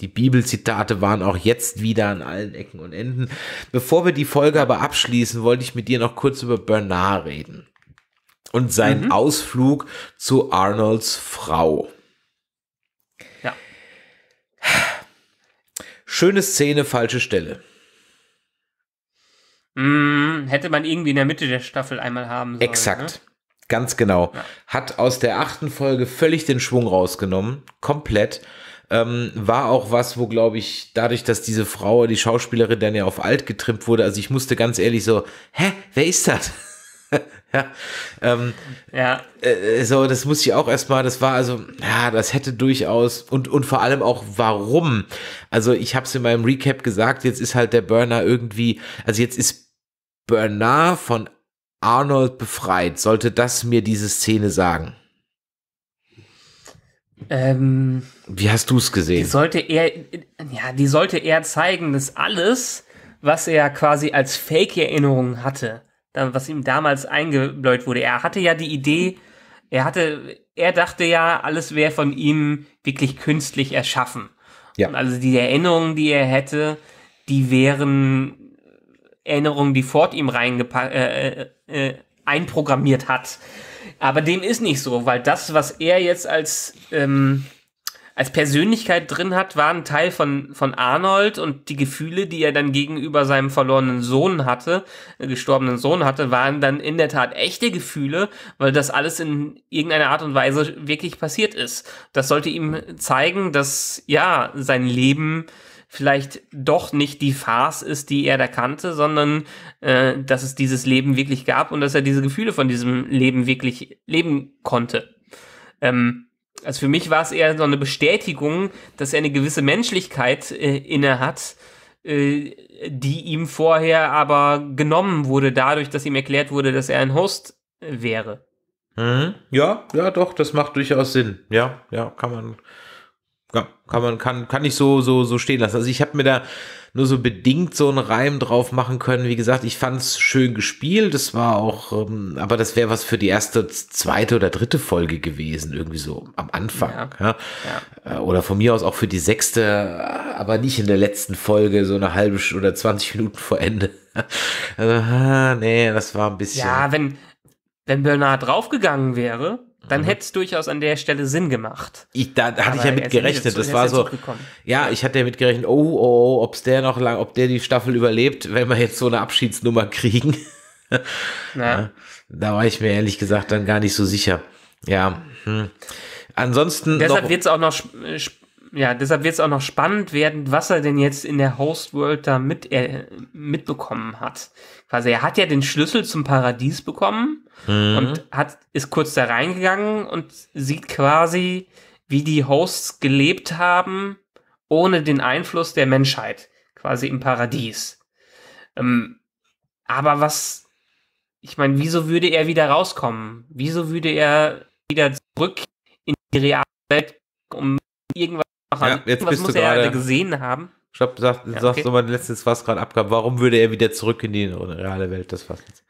die Bibelzitate waren auch jetzt wieder an allen Ecken und Enden. Bevor wir die Folge aber abschließen, wollte ich mit dir noch kurz über Bernard reden und seinen mhm. Ausflug zu Arnolds Frau. Ja. Schöne Szene, falsche Stelle. Mm, hätte man irgendwie in der Mitte der Staffel einmal haben sollen. Exakt. Ne? Ganz genau. Ja. Hat aus der achten Folge völlig den Schwung rausgenommen. Komplett. Ähm, war auch was, wo, glaube ich, dadurch, dass diese Frau, die Schauspielerin, dann ja auf alt getrimmt wurde, also ich musste ganz ehrlich so, hä, wer ist das? ja. Ähm, ja. Äh, äh, so, das muss ich auch erstmal, das war also, ja, das hätte durchaus und, und vor allem auch warum. Also ich habe es in meinem Recap gesagt, jetzt ist halt der Burner irgendwie, also jetzt ist Bernard von Arnold befreit, sollte das mir diese Szene sagen? Ähm, Wie hast du es gesehen? Die sollte er, ja, die sollte er zeigen, dass alles, was er quasi als Fake-Erinnerung hatte, was ihm damals eingebläut wurde, er hatte ja die Idee, er hatte, er dachte ja, alles wäre von ihm wirklich künstlich erschaffen. Ja. Und also die Erinnerungen, die er hätte, die wären Erinnerungen, die Ford ihm reingepackt, äh, äh äh, einprogrammiert hat. Aber dem ist nicht so, weil das, was er jetzt als, ähm, als Persönlichkeit drin hat, war ein Teil von, von Arnold und die Gefühle, die er dann gegenüber seinem verlorenen Sohn hatte, äh, gestorbenen Sohn hatte, waren dann in der Tat echte Gefühle, weil das alles in irgendeiner Art und Weise wirklich passiert ist. Das sollte ihm zeigen, dass ja, sein Leben vielleicht doch nicht die Farce ist, die er da kannte, sondern äh, dass es dieses Leben wirklich gab und dass er diese Gefühle von diesem Leben wirklich leben konnte. Ähm, also für mich war es eher so eine Bestätigung, dass er eine gewisse Menschlichkeit äh, inne hat, äh, die ihm vorher aber genommen wurde, dadurch, dass ihm erklärt wurde, dass er ein Host wäre. Mhm. Ja, ja, doch, das macht durchaus Sinn. Ja, ja, kann man, ja, kann man kann kann ich so so so stehen lassen. Also ich habe mir da nur so bedingt so einen Reim drauf machen können. Wie gesagt, ich fand es schön gespielt. Das war auch, ähm, aber das wäre was für die erste, zweite oder dritte Folge gewesen, irgendwie so am Anfang. Ja. Ja. Äh, oder von mir aus auch für die sechste, aber nicht in der letzten Folge, so eine halbe oder 20 Minuten vor Ende. also, nee, das war ein bisschen. Ja, wenn, wenn Bernard draufgegangen wäre, dann mhm. hätte es durchaus an der Stelle Sinn gemacht. Ich, da hatte Aber ich ja mit gerechnet. Das war so. Ja, ich hatte ja mit gerechnet, oh, oh, oh ob der noch lang, ob der die Staffel überlebt, wenn wir jetzt so eine Abschiedsnummer kriegen. ja, da war ich mir ehrlich gesagt dann gar nicht so sicher. Ja. Hm. Ansonsten. Deshalb wird es auch noch äh, ja, deshalb wird es auch noch spannend werden, was er denn jetzt in der Host World da mit, äh, mitbekommen hat. Quasi, er hat ja den Schlüssel zum Paradies bekommen mhm. und hat, ist kurz da reingegangen und sieht quasi, wie die Hosts gelebt haben, ohne den Einfluss der Menschheit, quasi im Paradies. Ähm, aber was, ich meine, wieso würde er wieder rauskommen? Wieso würde er wieder zurück in die reale Welt, um irgendwas ja, jetzt was bist muss du er gerade gesehen haben? Ich glaube, sag, ja, sagst okay. so mal letztes Fass gerade abgab. Warum würde er wieder zurück in die reale Welt des Fassens?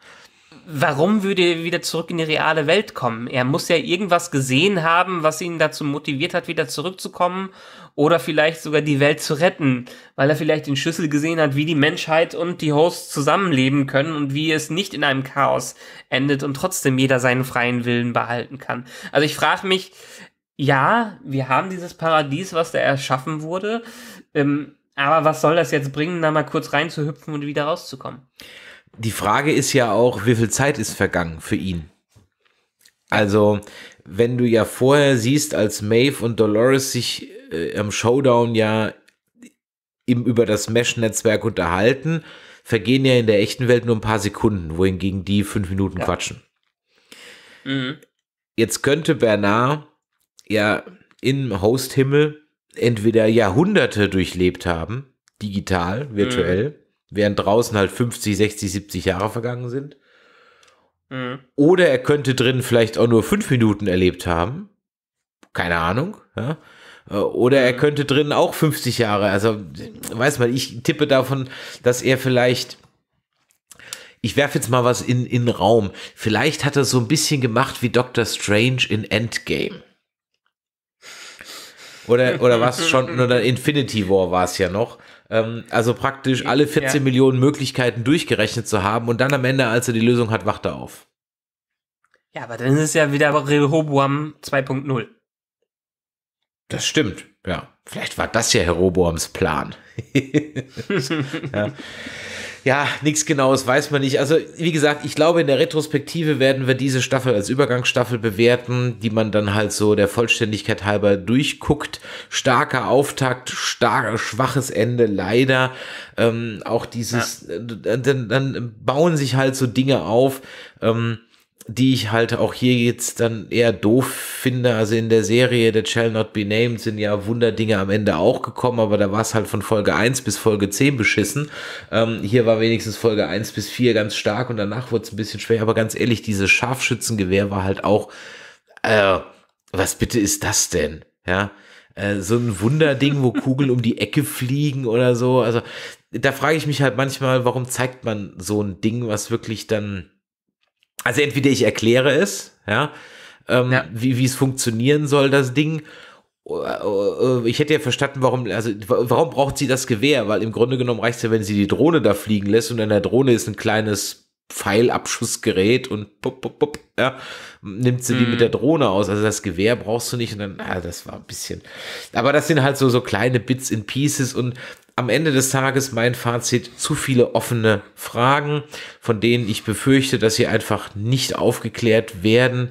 Warum würde er wieder zurück in die reale Welt kommen? Er muss ja irgendwas gesehen haben, was ihn dazu motiviert hat, wieder zurückzukommen oder vielleicht sogar die Welt zu retten, weil er vielleicht den Schlüssel gesehen hat, wie die Menschheit und die Hosts zusammenleben können und wie es nicht in einem Chaos endet und trotzdem jeder seinen freien Willen behalten kann. Also ich frage mich, ja, wir haben dieses Paradies, was da erschaffen wurde, ähm, aber was soll das jetzt bringen, da mal kurz reinzuhüpfen und wieder rauszukommen? Die Frage ist ja auch, wie viel Zeit ist vergangen für ihn? Also, wenn du ja vorher siehst, als Maeve und Dolores sich äh, im Showdown ja im, über das Mesh-Netzwerk unterhalten, vergehen ja in der echten Welt nur ein paar Sekunden, wohingegen die fünf Minuten ja. quatschen. Mhm. Jetzt könnte Bernard ja im Host-Himmel entweder Jahrhunderte durchlebt haben, digital, mhm. virtuell, mhm. während draußen halt 50, 60, 70 Jahre vergangen sind. Mhm. Oder er könnte drin vielleicht auch nur fünf Minuten erlebt haben. Keine Ahnung. Ja? Äh, oder er mhm. könnte drin auch 50 Jahre. Also, weiß man, ich tippe davon, dass er vielleicht. Ich werfe jetzt mal was in, in den Raum. Vielleicht hat er so ein bisschen gemacht wie Doctor Strange in Endgame. Oder, oder war schon, oder Infinity War war es ja noch. Ähm, also praktisch alle 14 ja. Millionen Möglichkeiten durchgerechnet zu haben und dann am Ende, als er die Lösung hat, wacht er auf. Ja, aber dann ist es ja wieder Rehoboam 2.0. Das stimmt, ja. Vielleicht war das ja Rehoboams Plan. ja ja, nichts Genaues weiß man nicht. Also, wie gesagt, ich glaube, in der Retrospektive werden wir diese Staffel als Übergangsstaffel bewerten, die man dann halt so der Vollständigkeit halber durchguckt. Starker Auftakt, starker, schwaches Ende, leider. Ähm, auch dieses, ja. Äh, dann, dann bauen sich halt so Dinge auf. Ähm, die ich halt auch hier jetzt dann eher doof finde. Also in der Serie The Shall Not Be Named sind ja Wunderdinge am Ende auch gekommen, aber da war es halt von Folge 1 bis Folge 10 beschissen. Ähm, hier war wenigstens Folge 1 bis 4 ganz stark und danach wurde es ein bisschen schwer. Aber ganz ehrlich, dieses Scharfschützengewehr war halt auch, äh, was bitte ist das denn? Ja, äh, so ein Wunderding, wo Kugeln um die Ecke fliegen oder so. Also da frage ich mich halt manchmal, warum zeigt man so ein Ding, was wirklich dann also entweder ich erkläre es, ja, ähm, ja. wie es funktionieren soll, das Ding. Äh, äh, ich hätte ja verstanden, warum, also warum braucht sie das Gewehr? Weil im Grunde genommen reicht es ja, wenn sie die Drohne da fliegen lässt und in der Drohne ist ein kleines Pfeilabschussgerät und pup, pup, pup, ja, nimmt sie die mit mhm. der Drohne aus. Also das Gewehr brauchst du nicht und dann, ah, das war ein bisschen. Aber das sind halt so, so kleine Bits in Pieces und am Ende des Tages mein Fazit, zu viele offene Fragen, von denen ich befürchte, dass sie einfach nicht aufgeklärt werden.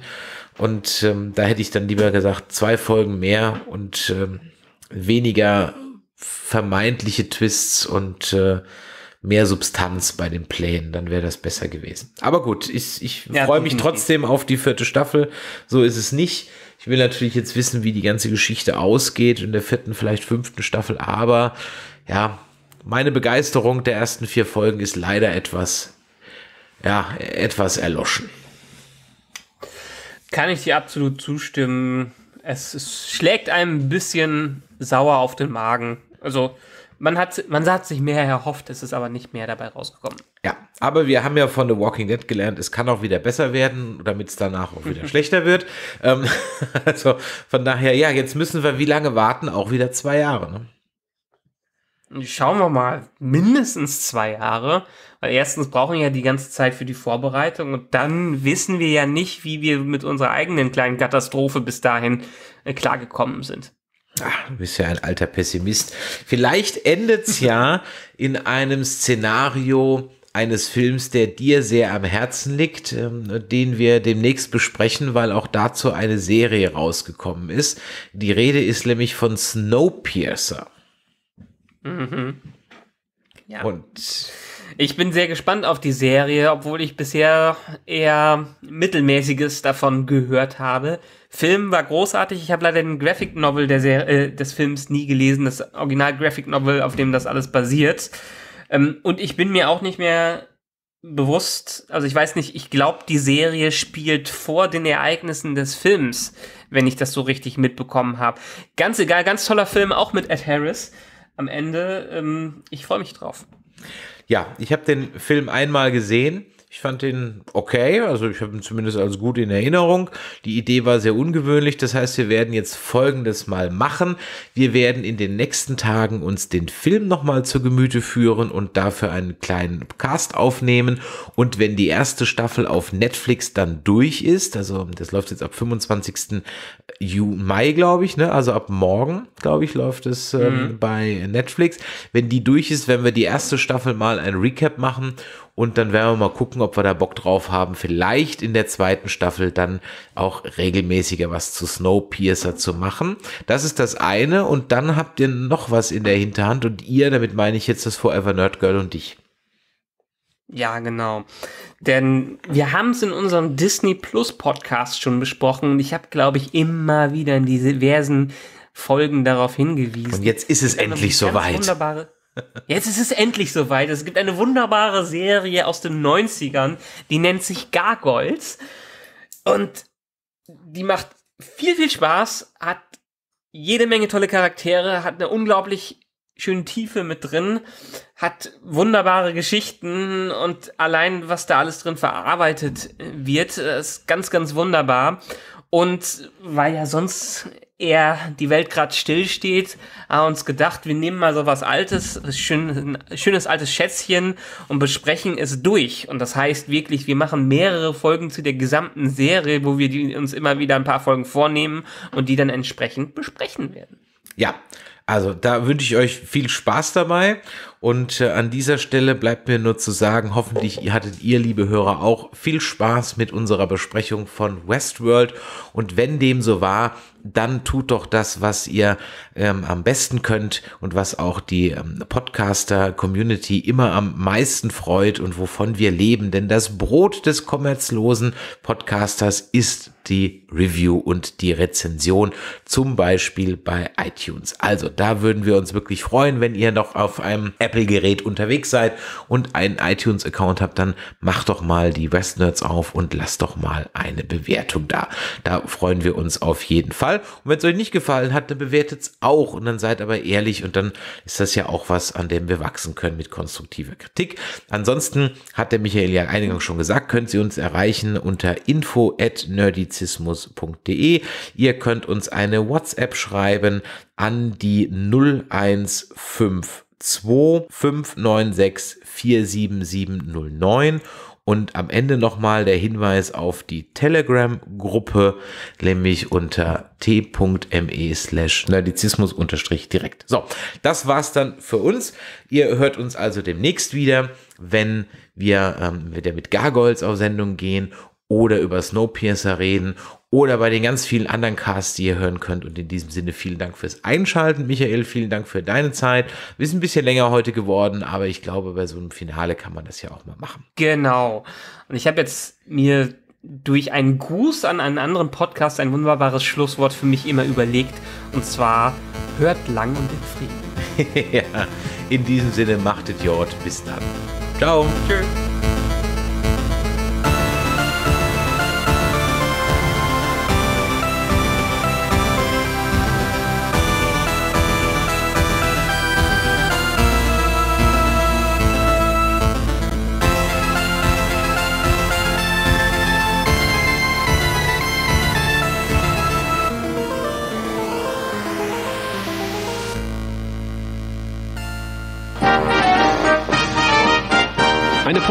Und ähm, da hätte ich dann lieber gesagt, zwei Folgen mehr und ähm, weniger vermeintliche Twists und äh, mehr Substanz bei den Plänen, dann wäre das besser gewesen. Aber gut, ich, ich ja, freue mich trotzdem auf die vierte Staffel. So ist es nicht. Ich will natürlich jetzt wissen, wie die ganze Geschichte ausgeht in der vierten, vielleicht fünften Staffel, aber ja, meine Begeisterung der ersten vier Folgen ist leider etwas, ja, etwas erloschen. Kann ich dir absolut zustimmen. Es, es schlägt einem ein bisschen sauer auf den Magen. Also, man hat, man hat sich mehr erhofft, es ist aber nicht mehr dabei rausgekommen. Ja, aber wir haben ja von The Walking Dead gelernt, es kann auch wieder besser werden, damit es danach auch wieder schlechter wird. Ähm, also von daher, ja, jetzt müssen wir wie lange warten? Auch wieder zwei Jahre. Ne? schauen wir mal, mindestens zwei Jahre. Weil erstens brauchen wir ja die ganze Zeit für die Vorbereitung und dann wissen wir ja nicht, wie wir mit unserer eigenen kleinen Katastrophe bis dahin äh, klargekommen sind. Ach, du bist ja ein alter Pessimist. Vielleicht endet es ja in einem Szenario, eines Films, der dir sehr am Herzen liegt, ähm, den wir demnächst besprechen, weil auch dazu eine Serie rausgekommen ist. Die Rede ist nämlich von Snowpiercer. Mhm. Ja. Und ich bin sehr gespannt auf die Serie, obwohl ich bisher eher mittelmäßiges davon gehört habe. Film war großartig. Ich habe leider den Graphic Novel der Ser äh, des Films nie gelesen, das Original Graphic Novel, auf dem das alles basiert. Ähm, und ich bin mir auch nicht mehr bewusst, also ich weiß nicht, ich glaube, die Serie spielt vor den Ereignissen des Films, wenn ich das so richtig mitbekommen habe. Ganz egal, ganz toller Film, auch mit Ed Harris am Ende, ähm, ich freue mich drauf. Ja, ich habe den Film einmal gesehen ich fand den okay, also ich habe ihn zumindest als gut in Erinnerung. Die Idee war sehr ungewöhnlich, das heißt, wir werden jetzt folgendes mal machen. Wir werden in den nächsten Tagen uns den Film nochmal zu Gemüte führen und dafür einen kleinen Cast aufnehmen. Und wenn die erste Staffel auf Netflix dann durch ist, also das läuft jetzt ab 25. Mai, glaube ich, ne? also ab morgen, glaube ich, läuft es ähm, mhm. bei Netflix. Wenn die durch ist, werden wir die erste Staffel mal ein Recap machen und dann werden wir mal gucken, ob wir da Bock drauf haben, vielleicht in der zweiten Staffel dann auch regelmäßiger was zu Snowpiercer zu machen. Das ist das eine. Und dann habt ihr noch was in der Hinterhand. Und ihr, damit meine ich jetzt das Forever Nerd Girl und dich. Ja, genau. Denn wir haben es in unserem Disney Plus Podcast schon besprochen und ich habe, glaube ich, immer wieder in diversen Folgen darauf hingewiesen. Und jetzt ist es endlich soweit. Wunderbare Jetzt ist es endlich soweit. Es gibt eine wunderbare Serie aus den 90ern, die nennt sich Gargoyles. Und die macht viel, viel Spaß, hat jede Menge tolle Charaktere, hat eine unglaublich schöne Tiefe mit drin, hat wunderbare Geschichten und allein, was da alles drin verarbeitet wird, ist ganz, ganz wunderbar. Und weil ja sonst eher die Welt gerade stillsteht, haben uns gedacht, wir nehmen mal so was Altes, schön, schönes altes Schätzchen und besprechen es durch. Und das heißt wirklich, wir machen mehrere Folgen zu der gesamten Serie, wo wir die, uns immer wieder ein paar Folgen vornehmen und die dann entsprechend besprechen werden. Ja, also da wünsche ich euch viel Spaß dabei und äh, an dieser Stelle bleibt mir nur zu sagen, hoffentlich hattet ihr, liebe Hörer, auch viel Spaß mit unserer Besprechung von Westworld und wenn dem so war, dann tut doch das, was ihr ähm, am besten könnt und was auch die ähm, Podcaster-Community immer am meisten freut und wovon wir leben, denn das Brot des kommerzlosen Podcasters ist die Review und die Rezension, zum Beispiel bei iTunes. Also da würden wir uns wirklich freuen, wenn ihr noch auf einem Apple-Gerät unterwegs seid und einen iTunes-Account habt, dann macht doch mal die Westnerds auf und lasst doch mal eine Bewertung da. Da freuen wir uns auf jeden Fall. Und wenn es euch nicht gefallen hat, dann bewertet es auch und dann seid aber ehrlich und dann ist das ja auch was, an dem wir wachsen können mit konstruktiver Kritik. Ansonsten hat der Michael ja eingangs schon gesagt, könnt ihr uns erreichen unter info at anglizismus.de. Ihr könnt uns eine WhatsApp schreiben an die 0152 596 47709 und am Ende nochmal der Hinweis auf die Telegram-Gruppe, nämlich unter t.me slash nerdizismus direkt. So, das war's dann für uns. Ihr hört uns also demnächst wieder, wenn wir ähm, wieder mit Gargoyles auf Sendung gehen oder über Snowpiercer reden oder bei den ganz vielen anderen Casts, die ihr hören könnt. Und in diesem Sinne vielen Dank fürs Einschalten. Michael, vielen Dank für deine Zeit. Ist ein bisschen länger heute geworden, aber ich glaube, bei so einem Finale kann man das ja auch mal machen. Genau. Und ich habe jetzt mir durch einen Gruß an einen anderen Podcast ein wunderbares Schlusswort für mich immer überlegt. Und zwar, hört lang und in Frieden. ja, in diesem Sinne, machtet Jord. Bis dann. Ciao. Tschüss.